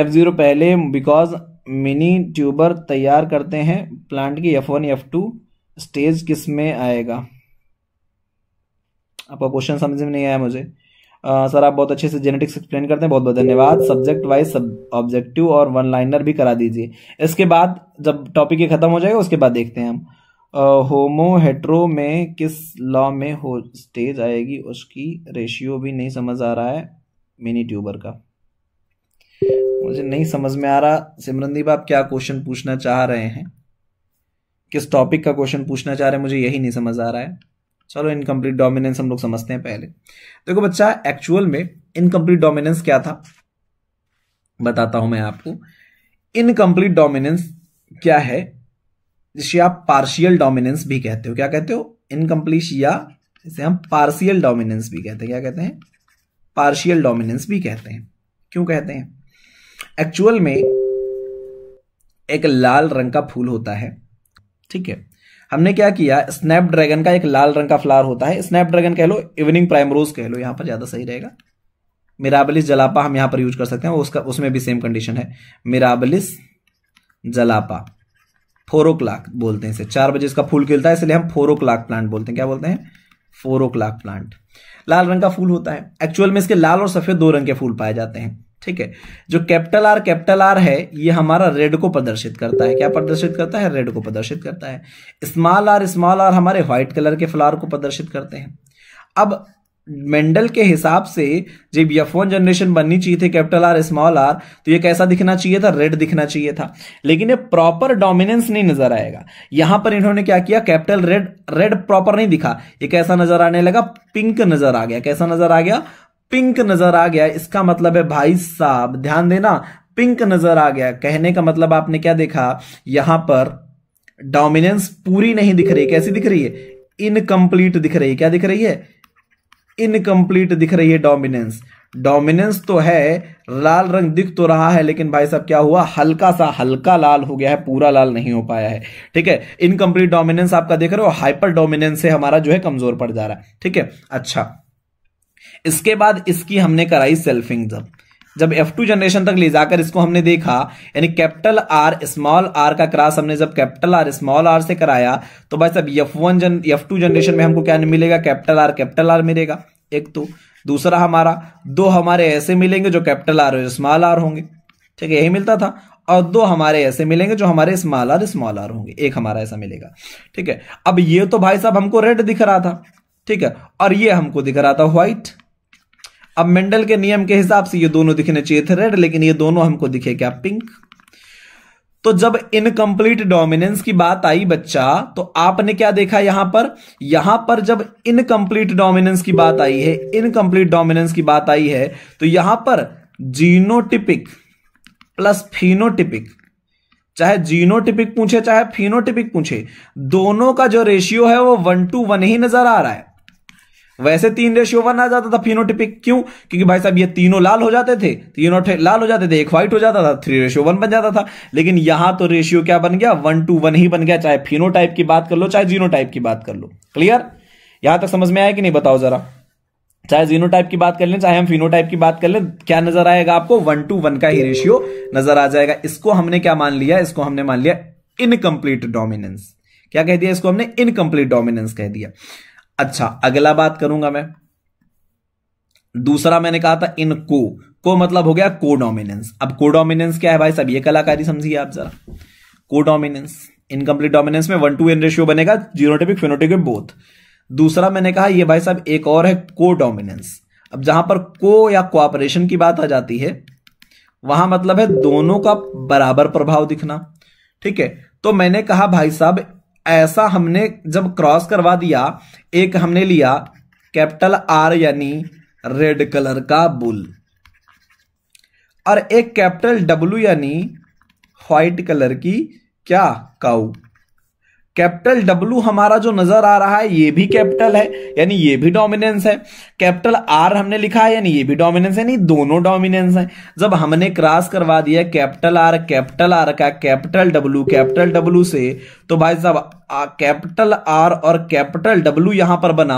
एफ जीरो पहले बिकॉज मिनी ट्यूबर तैयार करते हैं प्लांट की F one F two stage किस में आएगा आपका क्वेश्चन समझ में नहीं आया मुझे सर आप बहुत अच्छे से जेनेटिक्स एक्सप्लेन करते हैं बहुत बहुत धन्यवाद सब्जेक्ट वाइज सब ऑब्जेक्टिव और वन लाइनर भी करा दीजिए इसके बाद जब टॉपिक ये खत्म हो जाएगा उसके बाद देखते हैं हम होमो हेट्रो में किस लॉ में हो स्टेज आएगी उसकी रेशियो भी नहीं समझ आ रहा है मिनी ट्यूबर का मुझे नहीं समझ में आ रहा सिमरनदीप आप क्या क्वेश्चन पूछना चाह रहे हैं किस टॉपिक का क्वेश्चन पूछना चाह रहे हैं मुझे यही नहीं समझ आ रहा है चलो इनकम्प्लीट डोमिनेंस हम लोग समझते हैं पहले देखो बच्चा एक्चुअल में इनकम्प्लीट डोमिनेंस क्या था बताता हूं मैं आपको इनकम्प्लीट डोमिनेंस क्या है जिसे आप पार्शियल डोमिनेंस भी कहते हो क्या कहते हो इनकम्प्लीट या जिसे हम पार्शियल डोमिनेंस भी कहते हैं क्या कहते हैं पार्शियल डोमिनेंस भी कहते हैं क्यों कहते हैं एक्चुअल में एक लाल रंग का फूल होता है ठीक है हमने क्या किया स्नैपड्रैगन का एक लाल रंग का फ्लावर होता है स्नैपड्रैगन कह लो इवनिंग प्राइम रोज कह लो यहाँ पर ज़्यादा सही रहेगा मिराबलिस जलापा हम यहाँ पर यूज कर सकते हैं उसका उसमें भी सेम कंडीशन है मिराबलिस जलापा फोर ओ क्लाक बोलते हैं इसे चार बजे इसका फूल खिलता है इसलिए हम फोर ओ क्लाक प्लांट बोलते हैं क्या बोलते हैं फोर ओ क्लाक प्लांट लाल रंग का फूल होता है एक्चुअल में इसके लाल और सफ़ेद दो रंग के फूल पाए जाते हैं ठीक है जो कैपिटल आर कैपिटल आर है ये हमारा रेड को प्रदर्शित करता है क्या प्रदर्शित करता है रेड को प्रदर्शित करता है स्मॉल आर स्मॉल आर हमारे व्हाइट कलर के फ्लावर को प्रदर्शित करते हैं अब मेंडल के हिसाब से जब फोन जनरेशन बननी चाहिए थी कैपिटल आर स्मॉल आर तो ये कैसा दिखना चाहिए था रेड दिखना चाहिए था लेकिन ये प्रॉपर डोमिनेंस नहीं नजर आएगा यहां पर इन्होंने क्या किया कैपिटल रेड रेड प्रॉपर नहीं दिखा ये कैसा नजर आने लगा पिंक नजर आ गया कैसा नजर आ गया पिंक नजर आ गया इसका मतलब है भाई साहब ध्यान देना पिंक नजर आ गया कहने का मतलब आपने क्या देखा यहां पर डोमिनेंस पूरी नहीं दिख रही कैसी दिख रही है इनकम्प्लीट दिख रही है क्या दिख रही है इनकम्प्लीट दिख रही है डोमिनेंस डोमिनेंस तो है लाल रंग दिख तो रहा है लेकिन भाई साहब क्या हुआ हल्का सा हल्का लाल हो गया है पूरा लाल नहीं हो पाया है ठीक है इनकम्प्लीट डोमिनेंस आपका देख रहे हो हाइपर डोमिनेंस से हमारा जो है कमजोर पड़ जा रहा है ठीक है अच्छा इसके बाद इसकी हमने कराई सेल्फिंग जब जब F2 जनरेशन तक ले जाकर इसको हमने देखा यानी कैपिटल आर स्मॉल आर का क्रास हमने जब कैपिटल आर स्मॉल आर से कराया तो बस अब F1 जन एफ जनरेशन में हमको क्या मिलेगा कैपिटल आर कैपिटल आर मिलेगा एक तो दूसरा हमारा दो हमारे ऐसे मिलेंगे जो कैपिटल आर और स्मॉल आर होंगे ठीक है यही मिलता था और दो हमारे ऐसे मिलेंगे जो हमारे स्मॉल आर स्मॉल आर होंगे एक हमारा ऐसा मिलेगा ठीक है अब ये तो भाई साहब हमको रेड दिख रहा था ठीक है और ये हमको दिख रहा था व्हाइट अब मेंडल के नियम के हिसाब से ये दोनों दिखने चाहिए थे रेड लेकिन ये दोनों हमको दिखे क्या पिंक तो जब इनकम्प्लीट डोमिनेंस की बात आई बच्चा तो आपने क्या देखा यहां पर यहां पर जब इनकम्प्लीट डोमिनेंस की बात आई है इनकम्प्लीट डोमिनेंस की बात आई है तो यहां पर जीनोटिपिक प्लस फिनोटिपिक चाहे जीनोटिपिक पूछे चाहे फिनोटिपिक पूछे दोनों का जो रेशियो है वो वन टू वन ही नजर आ रहा है वैसे तीन रेशियो वन आ जाता था फिनोटिपिक क्यों क्योंकि भाई साहब ये तीनों लाल हो जाते थे तीनों लाल हो जाते थे एक व्हाइट हो जाता था थ्री रेशियो वन बन जाता था लेकिन यहां तो रेशियो क्या बन गया वन टू वन ही बन गया चाहे फिनो टाइप की बात कर लो चाहे जीनो टाइप की बात कर लो क्लियर यहां तक समझ में आया कि नहीं बताओ जरा चाहे जीनो टाइप की बात कर लें चाहे हम फिनो टाइप की बात कर लें क्या नजर आएगा आपको वन टू वन का ही रेशियो नजर आ जाएगा इसको हमने क्या मान लिया इसको हमने मान लिया इनकम्प्लीट डोमिनेंस क्या कह दिया इसको हमने इनकम्प्लीट डोमिनेंस कह दिया अच्छा अगला बात करूंगा मैं दूसरा मैंने कहा था इनको को मतलब हो गया कोडोमिनेंस अब कोडोमिनेंस क्या है भाई सब ये कलाकारी समझिए आप जरा कोडोमिनेंस इनकम्प्लीट डोमिनेंस में वन टू एन रेशियो बनेगा जीरोटिपिक फिनोटिक बोथ दूसरा मैंने कहा ये भाई साहब एक और है को डोमिनेंस अब जहां पर को या कोऑपरेशन की बात आ जाती है वहां मतलब है दोनों का बराबर प्रभाव दिखना ठीक है तो मैंने कहा भाई साहब ऐसा हमने जब क्रॉस करवा दिया एक हमने लिया कैपिटल आर यानी रेड कलर का बुल और एक कैपिटल डब्ल्यू यानी व्हाइट कलर की क्या काऊ कैपिटल डब्ल्यू हमारा जो नजर आ रहा है ये भी कैपिटल है यानी ये भी डोमिनेंस है कैपिटल आर हमने लिखा है यानी ये भी डोमिनेंस है यानी दोनों डोमिनेंस है जब हमने क्रॉस करवा दिया कैपिटल आर कैपिटल आर का कैपिटल डब्ल्यू कैपिटल डब्ल्यू से तो भाई साहब कैपिटल आर और कैपिटल डब्ल्यू यहां पर बना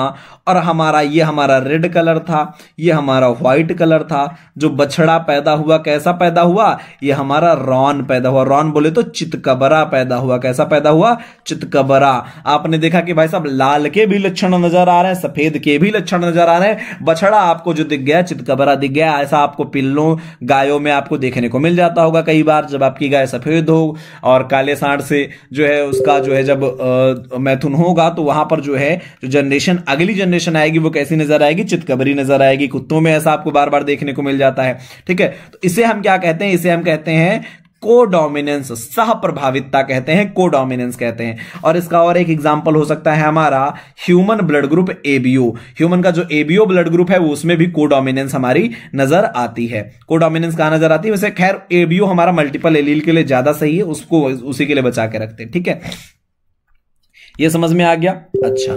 और हमारा ये हमारा रेड कलर था ये हमारा व्हाइट कलर था जो बछड़ा पैदा हुआ कैसा पैदा हुआ ये हमारा रॉन पैदा हुआ रॉन बोले तो चितकबरा पैदा हुआ कैसा पैदा हुआ चितकबरा आपने देखा कि भाई साहब लाल के भी लक्षण नजर आ रहे हैं सफेद के भी लक्षण नजर आ रहे हैं बछड़ा आपको जो दिख गया चितकबरा दिख गया ऐसा आपको पिल्लों गायों में आपको देखने को मिल जाता होगा कई बार जब आपकी गाय सफेद हो और काले सांड से जो है उसका जो है जब मैथुन तो होगा तो वहां पर जो है जो जनरेशन अगली जनरेशन आएगी वो कैसी नजर आएगी चितकबरी नजर आएगी कुत्तों में ऐसा आपको बार बार देखने को मिल जाता है ठीक है तो इसे हम क्या कहते हैं इसे हम कहते हैं को डोमिनेंस सह प्रभावितता कहते हैं को डोमिनेंस कहते हैं और इसका और एक एग्जाम्पल हो सकता है हमारा human blood group ABO human का जो एबीओ ब्लड ग्रुप है वो उसमें भी को डोमिनेंस हमारी नजर आती है को डोमिनेंस कहा नजर आती है वैसे खैर एबीओ हमारा मल्टीपल एलील के लिए ज्यादा सही है उसको उसी के लिए बचा के रखते हैं ठीक है ये समझ में आ गया अच्छा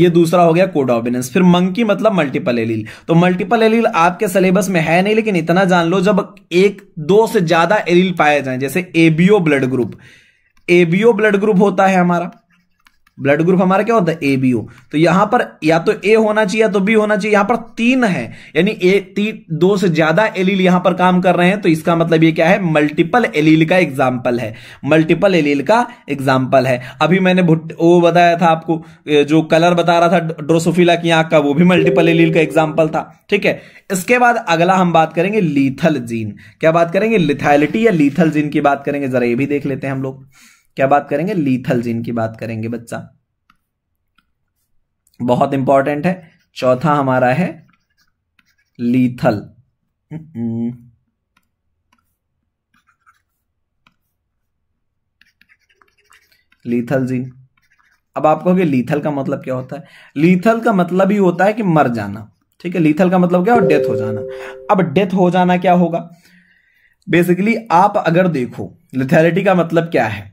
ये दूसरा हो गया कोडोबिनेंस फिर मंकी मतलब मल्टीपल एलील तो मल्टीपल एलील आपके सिलेबस में है नहीं लेकिन इतना जान लो जब एक दो से ज्यादा एलील पाए जाए जैसे ABO blood group ABO blood group होता है हमारा ब्लड ग्रुप हमारा क्या होता है ए बी ओ तो यहां पर या तो ए होना चाहिए या तो बी होना चाहिए यहां पर तीन है यानी ए तीन दो से ज्यादा एलील यहां पर काम कर रहे हैं तो इसका मतलब ये क्या है मल्टीपल एलील का एग्जाम्पल है मल्टीपल एलील का एग्जाम्पल है अभी मैंने वो बताया था आपको जो कलर बता रहा था ड्रोसोफिला की आंख का वो भी मल्टीपल एलील का एग्जाम्पल था ठीक है इसके बाद अगला हम बात करेंगे लीथल जीन क्या बात करेंगे लिथैलिटी या लीथल जीन की बात करेंगे जरा ये भी देख लेते हैं हम लोग क्या बात करेंगे लीथल जीन की बात करेंगे बच्चा बहुत इंपॉर्टेंट है चौथा हमारा है लीथल लीथल जीन अब आप कहोगे लीथल का मतलब क्या होता है लीथल का मतलब ही होता है कि मर जाना ठीक है लीथल का मतलब क्या हो डेथ हो जाना अब डेथ हो जाना क्या होगा बेसिकली आप अगर देखो लिथेलिटी का मतलब क्या है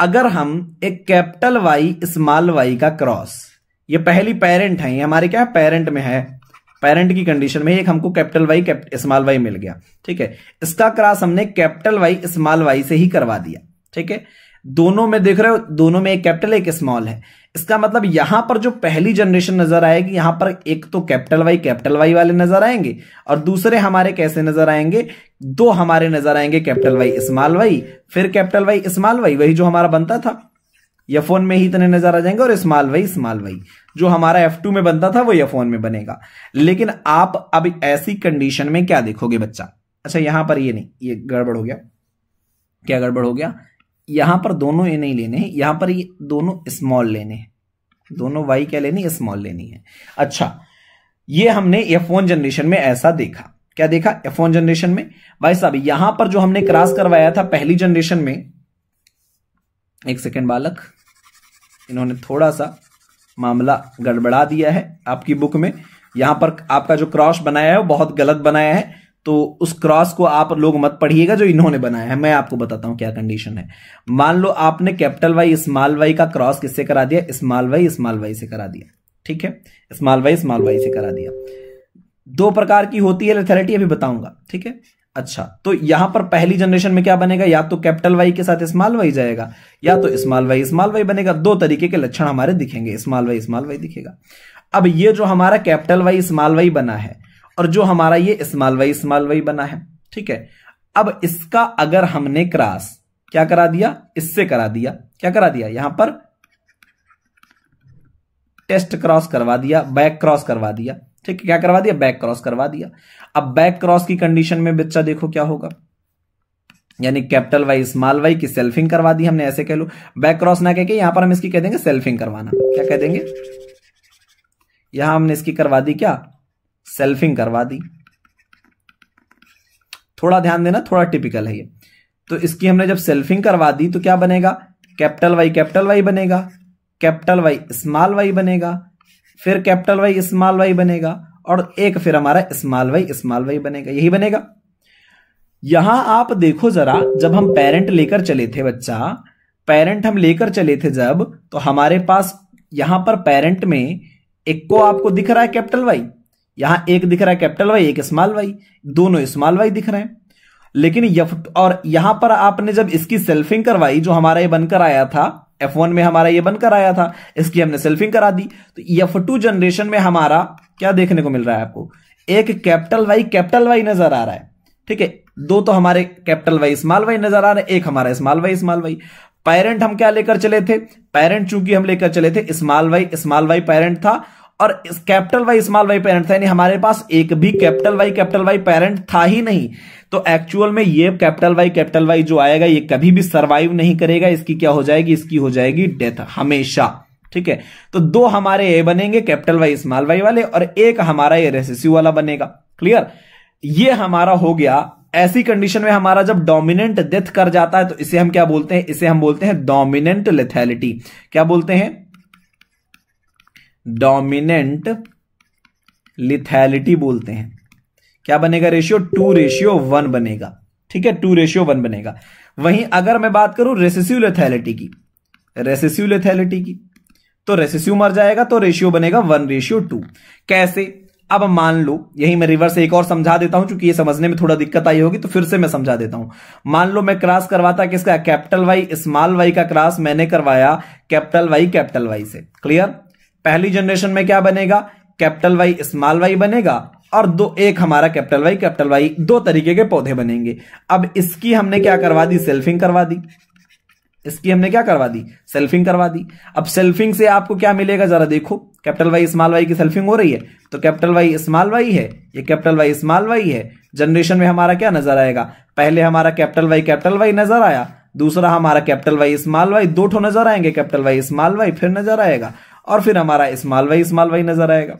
अगर हम एक कैपिटल वाई स्मॉल वाई का क्रॉस ये पहली पेरेंट है ये हमारे क्या पेरेंट में है पेरेंट की कंडीशन में एक हमको कैपिटल वाई स्मॉल वाई मिल गया ठीक है इसका क्रॉस हमने कैपिटल वाई स्मॉल वाई से ही करवा दिया ठीक है दोनों में देख रहे हो दोनों में एक कैपिटल एक स्मॉल है इसका मतलब यहां पर जो पहली जनरेशन नजर आएगी यहां पर एक तो कैपिटल वाई कैपिटल वाई वाले नजर आएंगे और दूसरे हमारे कैसे नजर आएंगे दो हमारे नजर आएंगे कैपिटल वाई स्मॉल वाई फिर कैपिटल वाई स्मॉल वाई वही जो हमारा बनता था यफोन में ही इतने नजर आ जाएंगे और स्मॉल वाई स्मॉल वाई जो हमारा एफ टू में बनता था वो यफोन में बनेगा लेकिन आप अब ऐसी कंडीशन में क्या देखोगे बच्चा अच्छा यहां पर ये नहीं ये गड़बड़ हो गया क्या गड़बड़ हो गया यहां पर दोनों ये नहीं लेने हैं यहां पर ये दोनों स्मॉल लेने हैं दोनों वाई क्या लेनी स्मॉल लेनी है अच्छा ये हमने एफ वन जनरेशन में ऐसा देखा क्या देखा एफ वन जनरेशन में भाई साहब यहां पर जो हमने क्रॉस करवाया था पहली जनरेशन में एक सेकेंड बालक इन्होंने थोड़ा सा मामला गड़बड़ा दिया है आपकी बुक में यहां पर आपका जो क्रॉस बनाया है वो बहुत गलत बनाया है तो उस क्रॉस को आप लोग मत पढ़िएगा जो इन्होंने बनाया है मैं आपको बताता हूं क्या कंडीशन है मान लो आपने कैपिटल वाई स्मॉल वाई का क्रॉस किससे करा दिया स्मॉल वाई स्मॉल वाई से करा दिया ठीक है स्मॉल वाई स्मॉल वाई से करा दिया दो प्रकार की होती है लेथेरिटी अभी बताऊंगा ठीक है अच्छा तो यहां पर पहली जनरेशन में क्या बनेगा या तो कैपिटल वाई के साथ स्मॉल वाई जाएगा या तो स्मॉल वाई स्मॉल वाई बनेगा दो तरीके के लक्षण हमारे दिखेंगे स्मॉल वाई स्मॉल वाई दिखेगा अब ये जो हमारा कैपिटल वाई स्मॉल वाई बना है और जो हमारा ये स्मॉल वाई स्मॉल वाई बना है ठीक है अब इसका अगर हमने क्रॉस क्या करा दिया इससे करा दिया क्या करा दिया यहां पर टेस्ट क्रॉस करवा दिया बैक क्रॉस करवा दिया ठीक है क्या करवा दिया बैक क्रॉस करवा दिया अब बैक क्रॉस की कंडीशन में बच्चा देखो क्या होगा यानी कैपिटल वाई स्मॉल वाई की सेल्फिंग करवा दी हमने ऐसे कह लो बैक क्रॉस ना कहके यहां पर हम इसकी कह देंगे सेल्फिंग करवाना क्या कह देंगे यहां हमने इसकी करवा दी क्या सेल्फिंग करवा दी थोड़ा ध्यान देना थोड़ा टिपिकल है ये तो इसकी हमने जब सेल्फिंग करवा दी तो क्या बनेगा कैपिटल वाई कैपिटल वाई बनेगा कैपिटल वाई स्मॉल वाई बनेगा फिर कैपिटल वाई स्मॉल वाई बनेगा और एक फिर हमारा स्मॉल वाई स्मॉल वाई बनेगा यही बनेगा यहां आप देखो जरा जब हम पेरेंट लेकर चले थे बच्चा पेरेंट हम लेकर चले थे जब तो हमारे पास यहां पर पेरेंट में एक को आपको दिख रहा है कैपिटल वाई यहां एक दिख रहा है कैपिटल वाई एक स्मॉल वाई दोनों स्मॉल वाई दिख रहे हैं लेकिन यफ और यहां पर आपने जब इसकी सेल्फिंग करवाई जो हमारा ये बनकर आया था F1 में हमारा ये बनकर आया था इसकी हमने सेल्फिंग करा दी तो F2 जनरेशन में हमारा क्या देखने को मिल रहा है आपको एक कैपिटल वाई कैपिटल वाई नजर आ रहा है ठीक है दो तो हमारे कैपिटल वाई स्मॉल वाई नजर आ रहे हैं एक हमारा small Y small Y parent हम क्या लेकर चले थे पेरेंट चूंकि हम लेकर चले थे small Y small Y parent था और capital Y small Y parent था यानी हमारे पास एक भी capital Y capital Y parent था ही नहीं तो एक्चुअल में ये कैपिटल वाई कैपिटल वाई जो आएगा ये कभी भी सर्वाइव नहीं करेगा इसकी क्या हो जाएगी इसकी हो जाएगी डेथ हमेशा ठीक है तो दो हमारे ए बनेंगे कैपिटल वाई स्मॉल वाई वाले और एक हमारा ये रेसिसिव वाला बनेगा क्लियर ये हमारा हो गया ऐसी कंडीशन में हमारा जब डोमिनेंट डेथ कर जाता है तो इसे हम क्या बोलते हैं इसे हम बोलते हैं डोमिनेंट लेथेलिटी क्या बोलते हैं डोमिनेंट लिथैलिटी बोलते हैं क्या बनेगा रेशियो टू रेशियो वन बनेगा ठीक है टू रेशियो वन बनेगा वहीं अगर मैं बात करूं रेसिस्यू लिथैलिटी की रेसिस्यू लिथैलिटी की तो रेसिस्यू मर जाएगा तो रेशियो बनेगा वन रेशियो टू कैसे अब मान लो यही मैं रिवर्स एक और समझा देता हूं क्योंकि ये समझने में थोड़ा दिक्कत आई होगी तो फिर से मैं समझा देता हूं मान लो मैं क्रॉस करवाता किसका कैपिटल वाई स्मॉल वाई का क्रॉस मैंने करवाया कैपिटल वाई कैपिटल वाई से क्लियर पहली जनरेशन में क्या बनेगा कैपिटल वाई स्मॉल वाई बनेगा और दो एक हमारा कैपिटल वाई कैपिटल वाई दो तरीके के पौधे बनेंगे अब इसकी हमने क्या करवा दी सेल्फिंग करवा दी इसकी हमने क्या करवा दी सेल्फिंग करवा दी अब सेल्फिंग से आपको क्या मिलेगा जरा देखो कैपिटल वाई स्मॉल वाई की सेल्फिंग हो रही है तो कैपिटल वाई स्मॉल वाई है ये कैपिटल वाई स्मॉल वाई है जनरेशन में हमारा क्या नजर आएगा पहले हमारा कैपिटल वाई कैपिटल वाई नजर आया दूसरा हमारा कैपिटल वाई स्मॉल वाई दो नजर आएंगे कैपिटल वाई स्मॉल वाई फिर नजर आएगा और फिर हमारा इस्माल वही इस्माल वाई नजर आएगा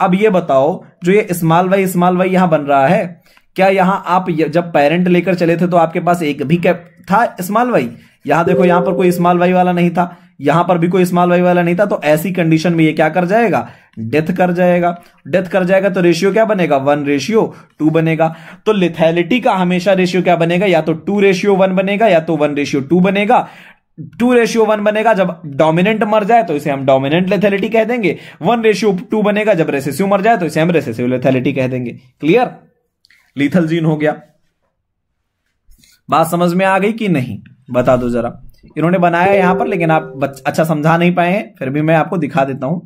अब ये बताओ जो ये इस्माल वही इस्माल वाई यहां बन रहा है क्या यहाँ आप जब पेरेंट लेकर चले थे तो आपके पास एक भी कैप था इस्माल भाई यहां देखो यहां पर कोई इस्माल भाई वाला नहीं था यहां पर भी कोई इस्माल वाई वाला नहीं था तो ऐसी कंडीशन में ये क्या कर जाएगा डेथ कर जाएगा डेथ कर जाएगा तो रेशियो क्या बनेगा वन रेशियो टू बनेगा तो लिथेलिटी का हमेशा रेशियो क्या बनेगा या तो टू रेशियो वन बनेगा या तो वन रेशियो टू बनेगा टू रेशियो वन बनेगा जब डोमिनेंट मर जाए तो इसे हम डोमिनेंट लेथेलिटी कह देंगे वन रेशियो टू बनेगा जब रेसेसिव मर जाए तो इसे हम रेसेसिव लेथेलिटी कह देंगे क्लियर लीथल जीन हो गया बात समझ में आ गई कि नहीं बता दो जरा इन्होंने बनाया यहां पर लेकिन आप अच्छा समझा नहीं पाए हैं फिर भी मैं आपको दिखा देता हूं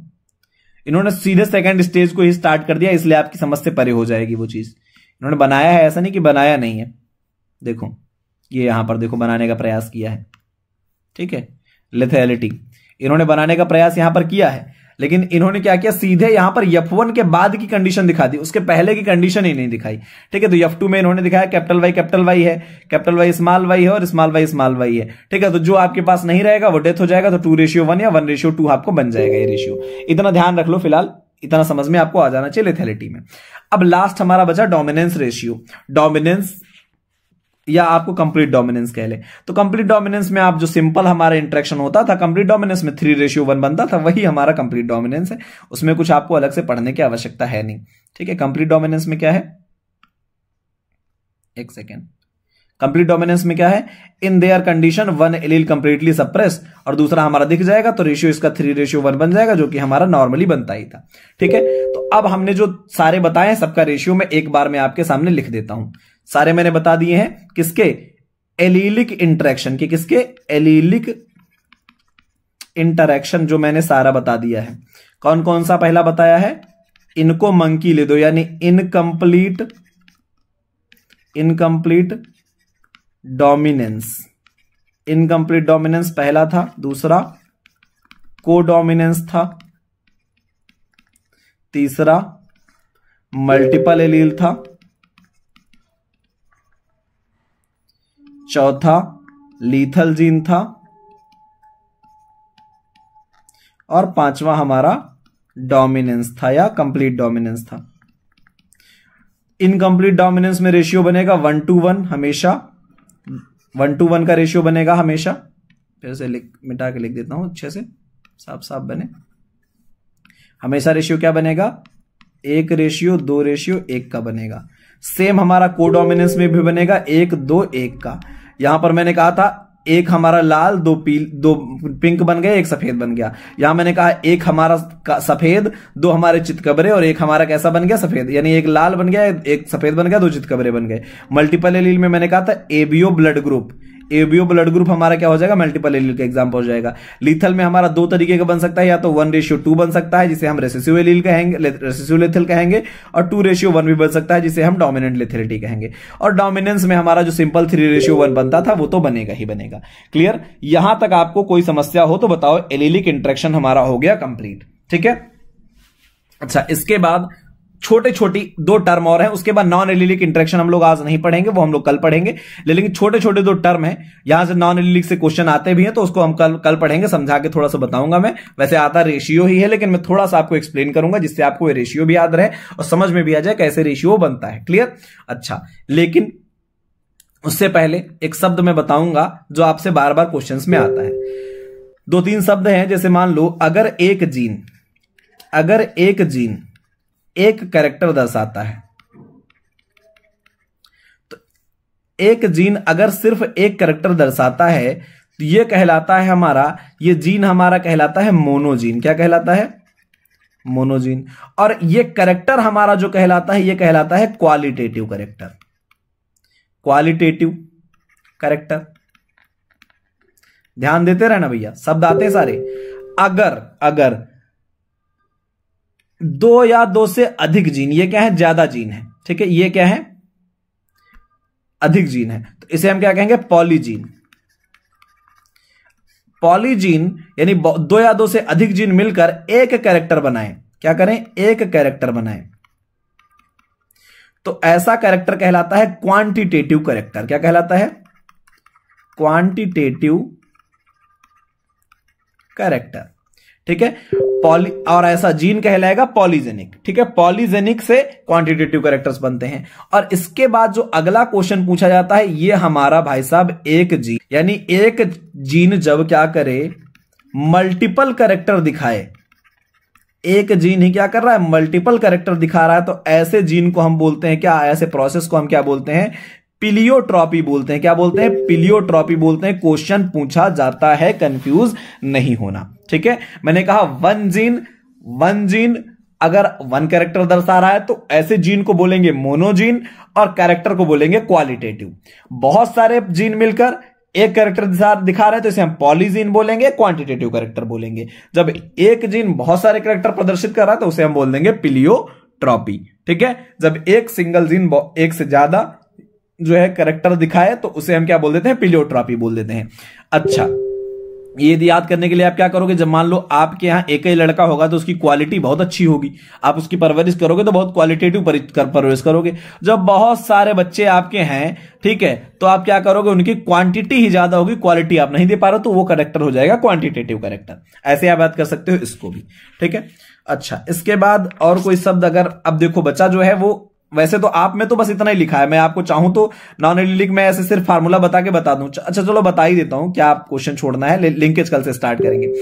इन्होंने सीधे सेकंड स्टेज को ही स्टार्ट कर दिया इसलिए आपकी समझ से परे हो जाएगी वो चीज इन्होंने बनाया है ऐसा नहीं कि बनाया नहीं है देखो ये यहां पर देखो बनाने का प्रयास किया है ठीक है लेथेलिटी इन्होंने बनाने का प्रयास यहां पर किया है लेकिन इन्होंने क्या किया सीधे यहां पर वन के बाद की कंडीशन दिखा दी उसके पहले की कंडीशन ही नहीं दिखाई ठीक है तो टू में इन्होंने दिखाया कैपिटल वाई कैपिटल वाई है कैपिटल वाई स्मॉल वाई है और स्मॉल वाई स्मॉल वाई है ठीक है तो जो आपके पास नहीं रहेगा वो डेथ हो जाएगा तो टू रेशियो वन या वन रेशियो टू आपको बन जाएगा ये रेशियो इतना ध्यान रख लो फिलहाल इतना समझ में आपको आ जाना चाहिए लेथेलिटी में अब लास्ट हमारा बचा डोमिनेंस रेशियो डोमिनेंस या आपको कंप्लीट डोमिनेंस कह ले तो कंप्लीट डोमिनेंस में आप जो सिंपल हमारा इंट्रैक्शन होता था कंप्लीट डोमिनेंस में थ्री रेशियो वन बनता था वही हमारा कंप्लीट डोमिनेंस है उसमें कुछ आपको अलग से पढ़ने की आवश्यकता है नहीं ठीक है कंप्लीट डोमिनेंस में क्या है एक सेकेंड कंप्लीट डोमिनेंस में क्या है in their condition one allele completely suppress और दूसरा हमारा दिख जाएगा तो रेशियो इसका थ्री रेशियो वन बन जाएगा जो कि हमारा नॉर्मली बनता ही था ठीक है तो अब हमने जो सारे बताए सबका रेशियो में एक बार में आपके सामने लिख देता हूं सारे मैंने बता दिए हैं किसके एलिलिक इंटरेक्शन के किसके एलिलिक इंटरेक्शन जो मैंने सारा बता दिया है कौन कौन सा पहला बताया है इनको मंकी ले दो यानी incomplete incomplete dominance incomplete dominance पहला था दूसरा को डोमिनेंस था तीसरा मल्टीपल एलील था चौथा लीथल जीन था और पांचवा हमारा डोमिनेंस था या कंप्लीट डोमिनेंस था इनकंप्लीट डोमिनेंस में रेशियो बनेगा वन टू वन हमेशा वन टू वन का रेशियो बनेगा हमेशा फिर से लिख मिटा के लिख देता हूं अच्छे से साफ साफ बने हमेशा रेशियो क्या बनेगा एक रेशियो दो रेशियो एक का बनेगा सेम हमारा कोडोमिनेंस में भी बनेगा एक दो एक का यहां पर मैंने कहा था एक हमारा लाल दो पील दो पिंक बन गया एक सफेद बन गया यहां मैंने कहा एक हमारा सफेद दो हमारे चितकबरे और एक हमारा कैसा बन गया सफेद यानी एक लाल बन गया एक सफेद बन गया दो चितकबरे बन गए मल्टीपल एलील में मैंने कहा था ABO blood group ABO blood group हमारा क्या हो जाएगा मल्टीपल एलील का एग्जाम्पल हो जाएगा लिथल में हमारा दो तरीके का बन सकता है या तो वन रेशियो टू बन सकता है जिसे हम रेसिसिव एलील कहेंगे रेसिसिव लेथल कहेंगे और टू रेशियो वन भी बन सकता है जिसे हम डोमिनेंट लेथेलिटी कहेंगे और डोमिनेंस में हमारा जो सिंपल थ्री रेशियो वन बनता था वो तो बनेगा ही बनेगा क्लियर यहां तक आपको कोई समस्या हो तो बताओ एलिलिक इंट्रेक्शन हमारा हो गया कंप्लीट ठीक है अच्छा इसके बाद छोटे छोटी दो टर्म और हैं उसके बाद नॉन एलिलिक इंट्रेक्शन हम लोग आज नहीं पढ़ेंगे वो हम लोग कल पढ़ेंगे लेकिन छोटे छोटे दो टर्म है यहां से नॉन एलिलिक से क्वेश्चन आते भी हैं तो उसको हम कल कल पढ़ेंगे समझा के थोड़ा सा बताऊंगा मैं वैसे आता रेशियो ही है लेकिन मैं थोड़ा सा आपको एक्सप्लेन करूंगा जिससे आपको रेशियो भी याद रहे और समझ में भी आ जाए कैसे रेशियो बनता है क्लियर अच्छा लेकिन उससे पहले एक शब्द मैं बताऊंगा जो आपसे बार बार क्वेश्चन में आता है दो तीन शब्द हैं जैसे मान लो अगर एक जीन अगर एक जीन एक कैरेक्टर दर्शाता है तो एक जीन अगर सिर्फ एक कैरेक्टर दर्शाता है तो यह कहलाता है हमारा यह जीन हमारा कहलाता है मोनोजीन क्या कहलाता है मोनोजीन और यह करेक्टर हमारा जो कहलाता है यह कहलाता है क्वालिटेटिव करेक्टर क्वालिटेटिव करेक्टर ध्यान देते रहना भैया शब्द आते सारे अगर अगर दो या दो से अधिक जीन ये क्या है ज्यादा जीन है ठीक है ये क्या है अधिक जीन है तो इसे हम क्या कहेंगे पॉलीजीन पॉलीजीन यानी दो या दो से अधिक जीन मिलकर एक कैरेक्टर बनाए क्या करें एक कैरेक्टर बनाए तो ऐसा कैरेक्टर कहलाता है क्वांटिटेटिव कैरेक्टर क्या कहलाता है क्वांटिटेटिव कैरेक्टर ठीक है पॉली और ऐसा जीन कहलाएगा पॉलीजेनिक ठीक है पॉलीजेनिक से क्वांटिटेटिव करेक्टर्स बनते हैं और इसके बाद जो अगला क्वेश्चन पूछा जाता है ये हमारा भाई साहब एक जीन यानी एक जीन जब क्या करे मल्टीपल करेक्टर दिखाए एक जीन ही क्या कर रहा है मल्टीपल करेक्टर दिखा रहा है तो ऐसे जीन को हम बोलते हैं क्या ऐसे प्रोसेस को हम क्या बोलते हैं पिलियोट्रॉपी बोलते हैं क्या बोलते हैं पिलियोट्रॉपी बोलते हैं क्वेश्चन पूछा जाता है कंफ्यूज नहीं होना ठीक है मैंने कहा वन जीन वन जीन अगर वन कैरेक्टर दर्शा रहा है तो ऐसे जीन को बोलेंगे मोनोजीन और कैरेक्टर को बोलेंगे क्वालिटेटिव बहुत सारे जीन मिलकर एक कैरेक्टर दिखा रहा है तो इसे हम पॉलीजीन बोलेंगे क्वांटिटेटिव कैरेक्टर बोलेंगे जब एक जीन बहुत सारे कैरेक्टर प्रदर्शित कर रहा है तो उसे हम बोल देंगे पिलियोट्रॉपी ठीक है जब एक सिंगल जीन एक से ज्यादा जो है करेक्टर दिखाए तो उसे हम क्या बोल देते हैं पिलियोट्रॉपी बोल देते हैं अच्छा ये याद करने के लिए आप क्या करोगे जब मान लो आपके यहाँ एक ही लड़का होगा तो उसकी क्वालिटी बहुत अच्छी होगी आप उसकी परवरिश करोगे तो बहुत क्वालिटेटिव परवरिश करोगे जब बहुत सारे बच्चे आपके हैं ठीक है तो आप क्या करोगे उनकी क्वांटिटी ही ज्यादा होगी क्वालिटी आप नहीं दे पा रहे तो वो करेक्टर हो जाएगा क्वांटिटेटिव करेक्टर ऐसे आप बात कर सकते हो इसको भी ठीक है अच्छा इसके बाद और कोई शब्द अगर अब देखो बच्चा जो है वो वैसे तो आप में तो बस इतना ही लिखा है मैं आपको चाहूं तो नॉन एलिलिक e में ऐसे सिर्फ फार्मूला बता के बता दूं अच्छा चलो बता ही देता हूं क्या आप क्वेश्चन छोड़ना है लिंकेज कल से स्टार्ट करेंगे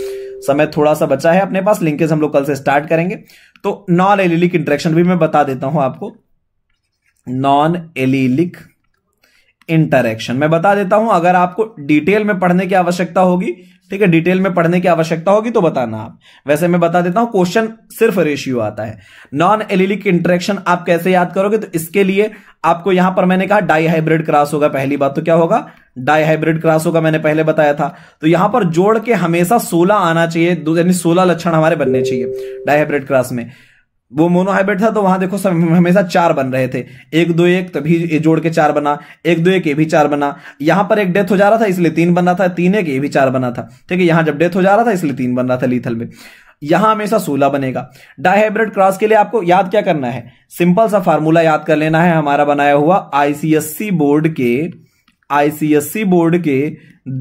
समय थोड़ा सा बचा है अपने पास लिंकेज हम लोग कल से स्टार्ट करेंगे तो नॉन एलिलिक इंट्रेक्शन भी मैं बता देता हूं आपको नॉन एलिलिक e इंटरेक्शन मैं बता देता हूं अगर आपको डिटेल में पढ़ने की आवश्यकता होगी ठीक है डिटेल में पढ़ने की आवश्यकता होगी तो बताना आप वैसे मैं बता देता हूं क्वेश्चन सिर्फ रेशियो आता है नॉन एलिलिक इंटरेक्शन आप कैसे याद करोगे तो इसके लिए आपको यहां पर मैंने कहा डाईहाइब्रिड क्रास होगा पहली बात तो क्या होगा डाईहाइब्रिड क्रास होगा मैंने पहले बताया था तो यहां पर जोड़ के हमेशा सोलह आना चाहिए यानी सोलह लक्षण हमारे बनने चाहिए डाईहाइब्रिड क्रास में वो मोनोहाइब्रिड था तो वहां देखो हमेशा चार बन रहे थे एक दो एक तभी जोड़ के चार बना एक दो एक ये भी चार बना यहां पर एक डेथ हो जा रहा था इसलिए तीन बना था तीन एक ये भी चार बना था ठीक है यहां जब डेथ हो जा रहा था इसलिए तीन बन रहा था लीथल में यहां हमेशा सोलह बनेगा डायहाइब्रिड क्रॉस के लिए आपको याद क्या करना है सिंपल सा फार्मूला याद कर लेना है हमारा बनाया हुआ आईसीएससी बोर्ड के आईसीएससी बोर्ड के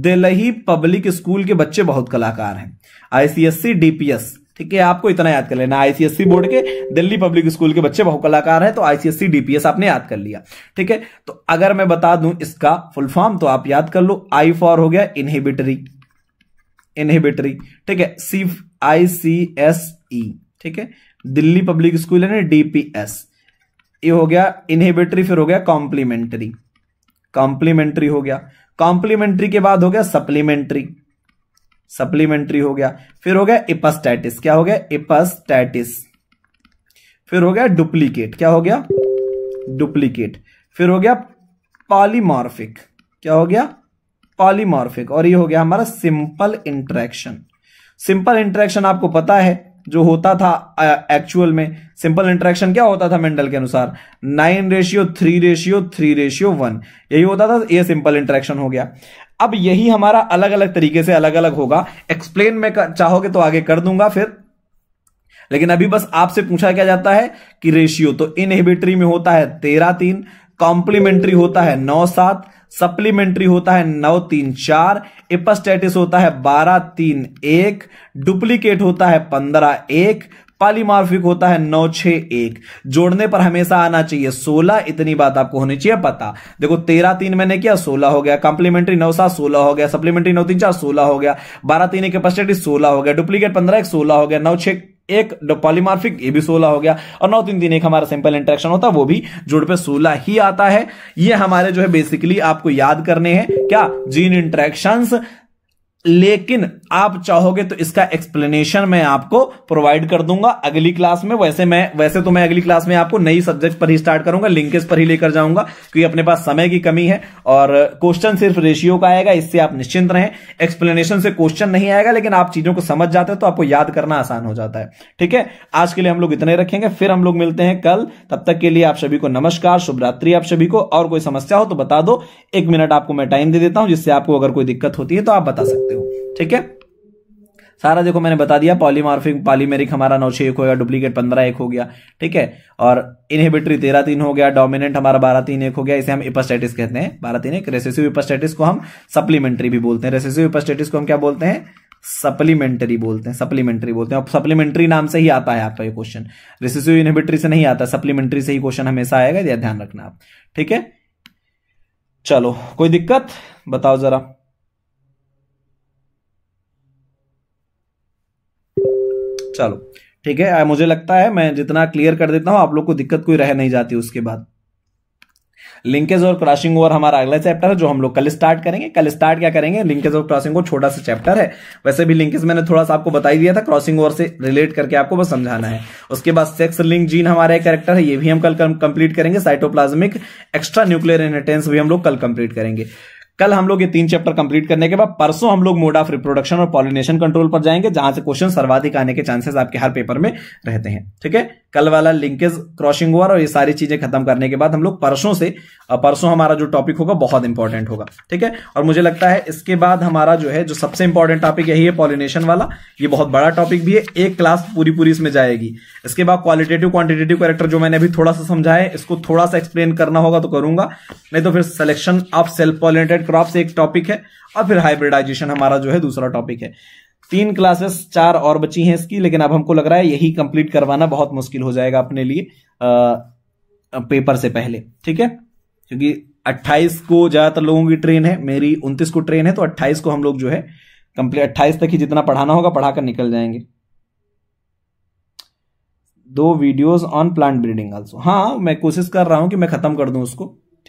दिल्ली पब्लिक स्कूल के बच्चे बहुत कलाकार हैं आईसीएससी डीपीएस ठीक है आपको इतना याद कर लेना आईसीएससी बोर्ड के दिल्ली पब्लिक स्कूल के बच्चे बहु कलाकार है तो आईसीएससी डीपीएस आपने याद कर लिया ठीक है तो अगर मैं बता दूं इसका फुल फॉर्म तो आप याद कर लो आई फॉर हो गया इनहिबिटरी इनहिबिटरी ठीक है सी आई सी एस ई ठीक है दिल्ली पब्लिक स्कूल है ना डीपीएस ये हो गया इनहिबिटरी फिर हो गया कॉम्प्लीमेंट्री कॉम्प्लीमेंट्री हो गया कॉम्प्लीमेंट्री के बाद हो गया सप्लीमेंट्री सप्लीमेंट्री हो गया फिर हो गया इपस्टैटिस क्या हो गया इपस्टैटिस फिर हो गया डुप्लीकेट क्या हो गया डुप्लीकेट फिर हो गया पॉलीमॉर्फिक क्या हो गया पॉलीमॉर्फिक और ये हो गया हमारा सिंपल इंट्रैक्शन सिंपल इंट्रैक्शन आपको पता है जो होता था एक्चुअल में सिंपल इंट्रैक्शन क्या होता था मेंडल के अनुसार nine ratio three ratio three ratio one यही होता था ये सिंपल इंट्रैक्शन हो गया अब यही हमारा अलग अलग तरीके से अलग अलग होगा एक्सप्लेन में चाहोगे तो आगे कर दूंगा फिर लेकिन अभी बस आपसे पूछा क्या जाता है कि रेशियो तो इनहिबिटरी में होता है तेरह तीन कॉम्प्लीमेंट्री होता है नौ सात सप्लीमेंट्री होता है नौ तीन चार इपस्टेटिस होता है बारह तीन एक डुप्लीकेट होता है पंद्रह एक पालीमार्फिक होता है नौ छ एक जोड़ने पर हमेशा आना चाहिए सोलह इतनी बात आपको होनी चाहिए पता देखो तेरह तीन मैंने किया सोलह हो गया कॉम्प्लीमेंट्री नौ सात सोलह हो गया सप्लीमेंट्री नौ तीन चार सोलह हो गया बारह तीन एक कैपेसिटी सोलह हो गया डुप्लीकेट पंद्रह एक सोलह हो गया नौ छे एक पॉलीमार्फिक ये भी सोलह हो गया और नौ तीन तीन एक हमारा सिंपल इंटरेक्शन होता है वो भी जोड़ पे सोलह ही आता है ये हमारे जो है बेसिकली आपको याद करने हैं क्या जीन इंटरेक्शंस लेकिन आप चाहोगे तो इसका एक्सप्लेनेशन मैं आपको प्रोवाइड कर दूंगा अगली क्लास में वैसे मैं वैसे तो मैं अगली क्लास में आपको नई सब्जेक्ट पर ही स्टार्ट करूंगा लिंकेज पर ही लेकर जाऊंगा क्योंकि अपने पास समय की कमी है और क्वेश्चन सिर्फ रेशियो का आएगा इससे आप निश्चिंत रहें एक्सप्लेनेशन से क्वेश्चन नहीं आएगा लेकिन आप चीजों को समझ जाते हैं तो आपको याद करना आसान हो जाता है ठीक है आज के लिए हम लोग इतने रखेंगे फिर हम लोग मिलते हैं कल तब तक के लिए आप सभी को नमस्कार शुभरात्रि आप सभी को और कोई समस्या हो तो बता दो एक मिनट आपको मैं टाइम दे देता हूं जिससे आपको अगर कोई दिक्कत होती है तो आप बता सकते हो ठीक है सारा देखो मैंने बता दिया पॉलीमार्फिक पॉलीमेरिक हमारा नौ छह एक हो गया डुप्लीकेट पंद्रह एक हो गया ठीक है और इनहिबिटरी तेरह तीन हो गया डोमिनेंट हमारा बारह तीन एक हो गया इसे हम इपस्टेटिस कहते हैं बारह तीन एक रेसेसिव इपस्टेटिस को हम सप्लीमेंट्री भी बोलते हैं रेसेसिव इपस्टेटिस को हम क्या बोलते हैं सप्लीमेंट्री बोलते हैं सप्लीमेंट्री बोलते हैं सप्लीमेंट्री नाम से ही आता है आपका ये क्वेश्चन रेसेसिव इनहिबिटरी से नहीं आता सप्लीमेंट्री से ही क्वेश्चन हमेशा आएगा ध्यान रखना आप ठीक है चलो कोई दिक्कत बताओ जरा चलो ठीक है मुझे लगता है मैं जितना क्लियर कर देता हूं आप लोग को दिक्कत कोई रह नहीं जाती उसके बाद लिंकेज और क्रॉसिंग ओवर हमारा अगला चैप्टर है जो हम लोग कल स्टार्ट करेंगे कल स्टार्ट क्या करेंगे लिंकेज और क्रॉसिंग ओवर छोटा सा चैप्टर है वैसे भी लिंकेज मैंने थोड़ा सा आपको बताई दिया था क्रॉसिंग ओवर से रिलेट करके आपको बस समझाना है उसके बाद सेक्स लिंक जीन हमारा एक कैरेक्टर है ये भी हम कल कंप्लीट करेंगे साइटोप्लाज्मिक एक्स्ट्रा न्यूक्लियर इनहेरिटेंस भी हम लोग कल कंप्लीट करेंगे कल हम लोग ये तीन चैप्टर कंप्लीट करने के बाद परसों हम लोग मोड ऑफ रिप्रोडक्शन और पॉलिनेशन कंट्रोल पर जाएंगे जहां से क्वेश्चन सर्वाधिक आने के चांसेस आपके हर पेपर में रहते हैं ठीक है कल वाला लिंकेज क्रॉसिंग ओवर और ये सारी चीजें खत्म करने के बाद हम लोग परसों से परसों हमारा जो टॉपिक होगा बहुत इंपॉर्टेंट होगा ठीक है और मुझे लगता है इसके बाद हमारा जो है जो सबसे इंपॉर्टेंट टॉपिक यही है पॉलिनेशन वाला ये बहुत बड़ा टॉपिक भी है एक क्लास पूरी पूरी इसमें जाएगी इसके बाद क्वालिटेटिव क्वान्टिटेटिव कैरेक्टर जो मैंने अभी थोड़ा सा समझाया इसको थोड़ा सा एक्सप्लेन करना होगा तो करूंगा नहीं तो फिर selection of self pollinated crop एक टॉपिक है और फिर हाइब्रिडाइजेशन हमारा जो है दूसरा टॉपिक है तीन क्लासेस चार और बची हैं इसकी लेकिन अब हमको लग रहा है यही कंप्लीट करवाना बहुत मुश्किल हो जाएगा अपने लिए आ, पेपर से पहले ठीक है क्योंकि 28 को ज्यादातर लोगों की ट्रेन है मेरी 29 को ट्रेन है तो 28 को हम लोग जो है कंप्लीट अट्ठाईस तक ही जितना पढ़ाना होगा पढ़ाकर निकल जाएंगे दो videos on plant breeding also हाँ मैं कोशिश कर रहा हूं कि मैं खत्म कर दू उसको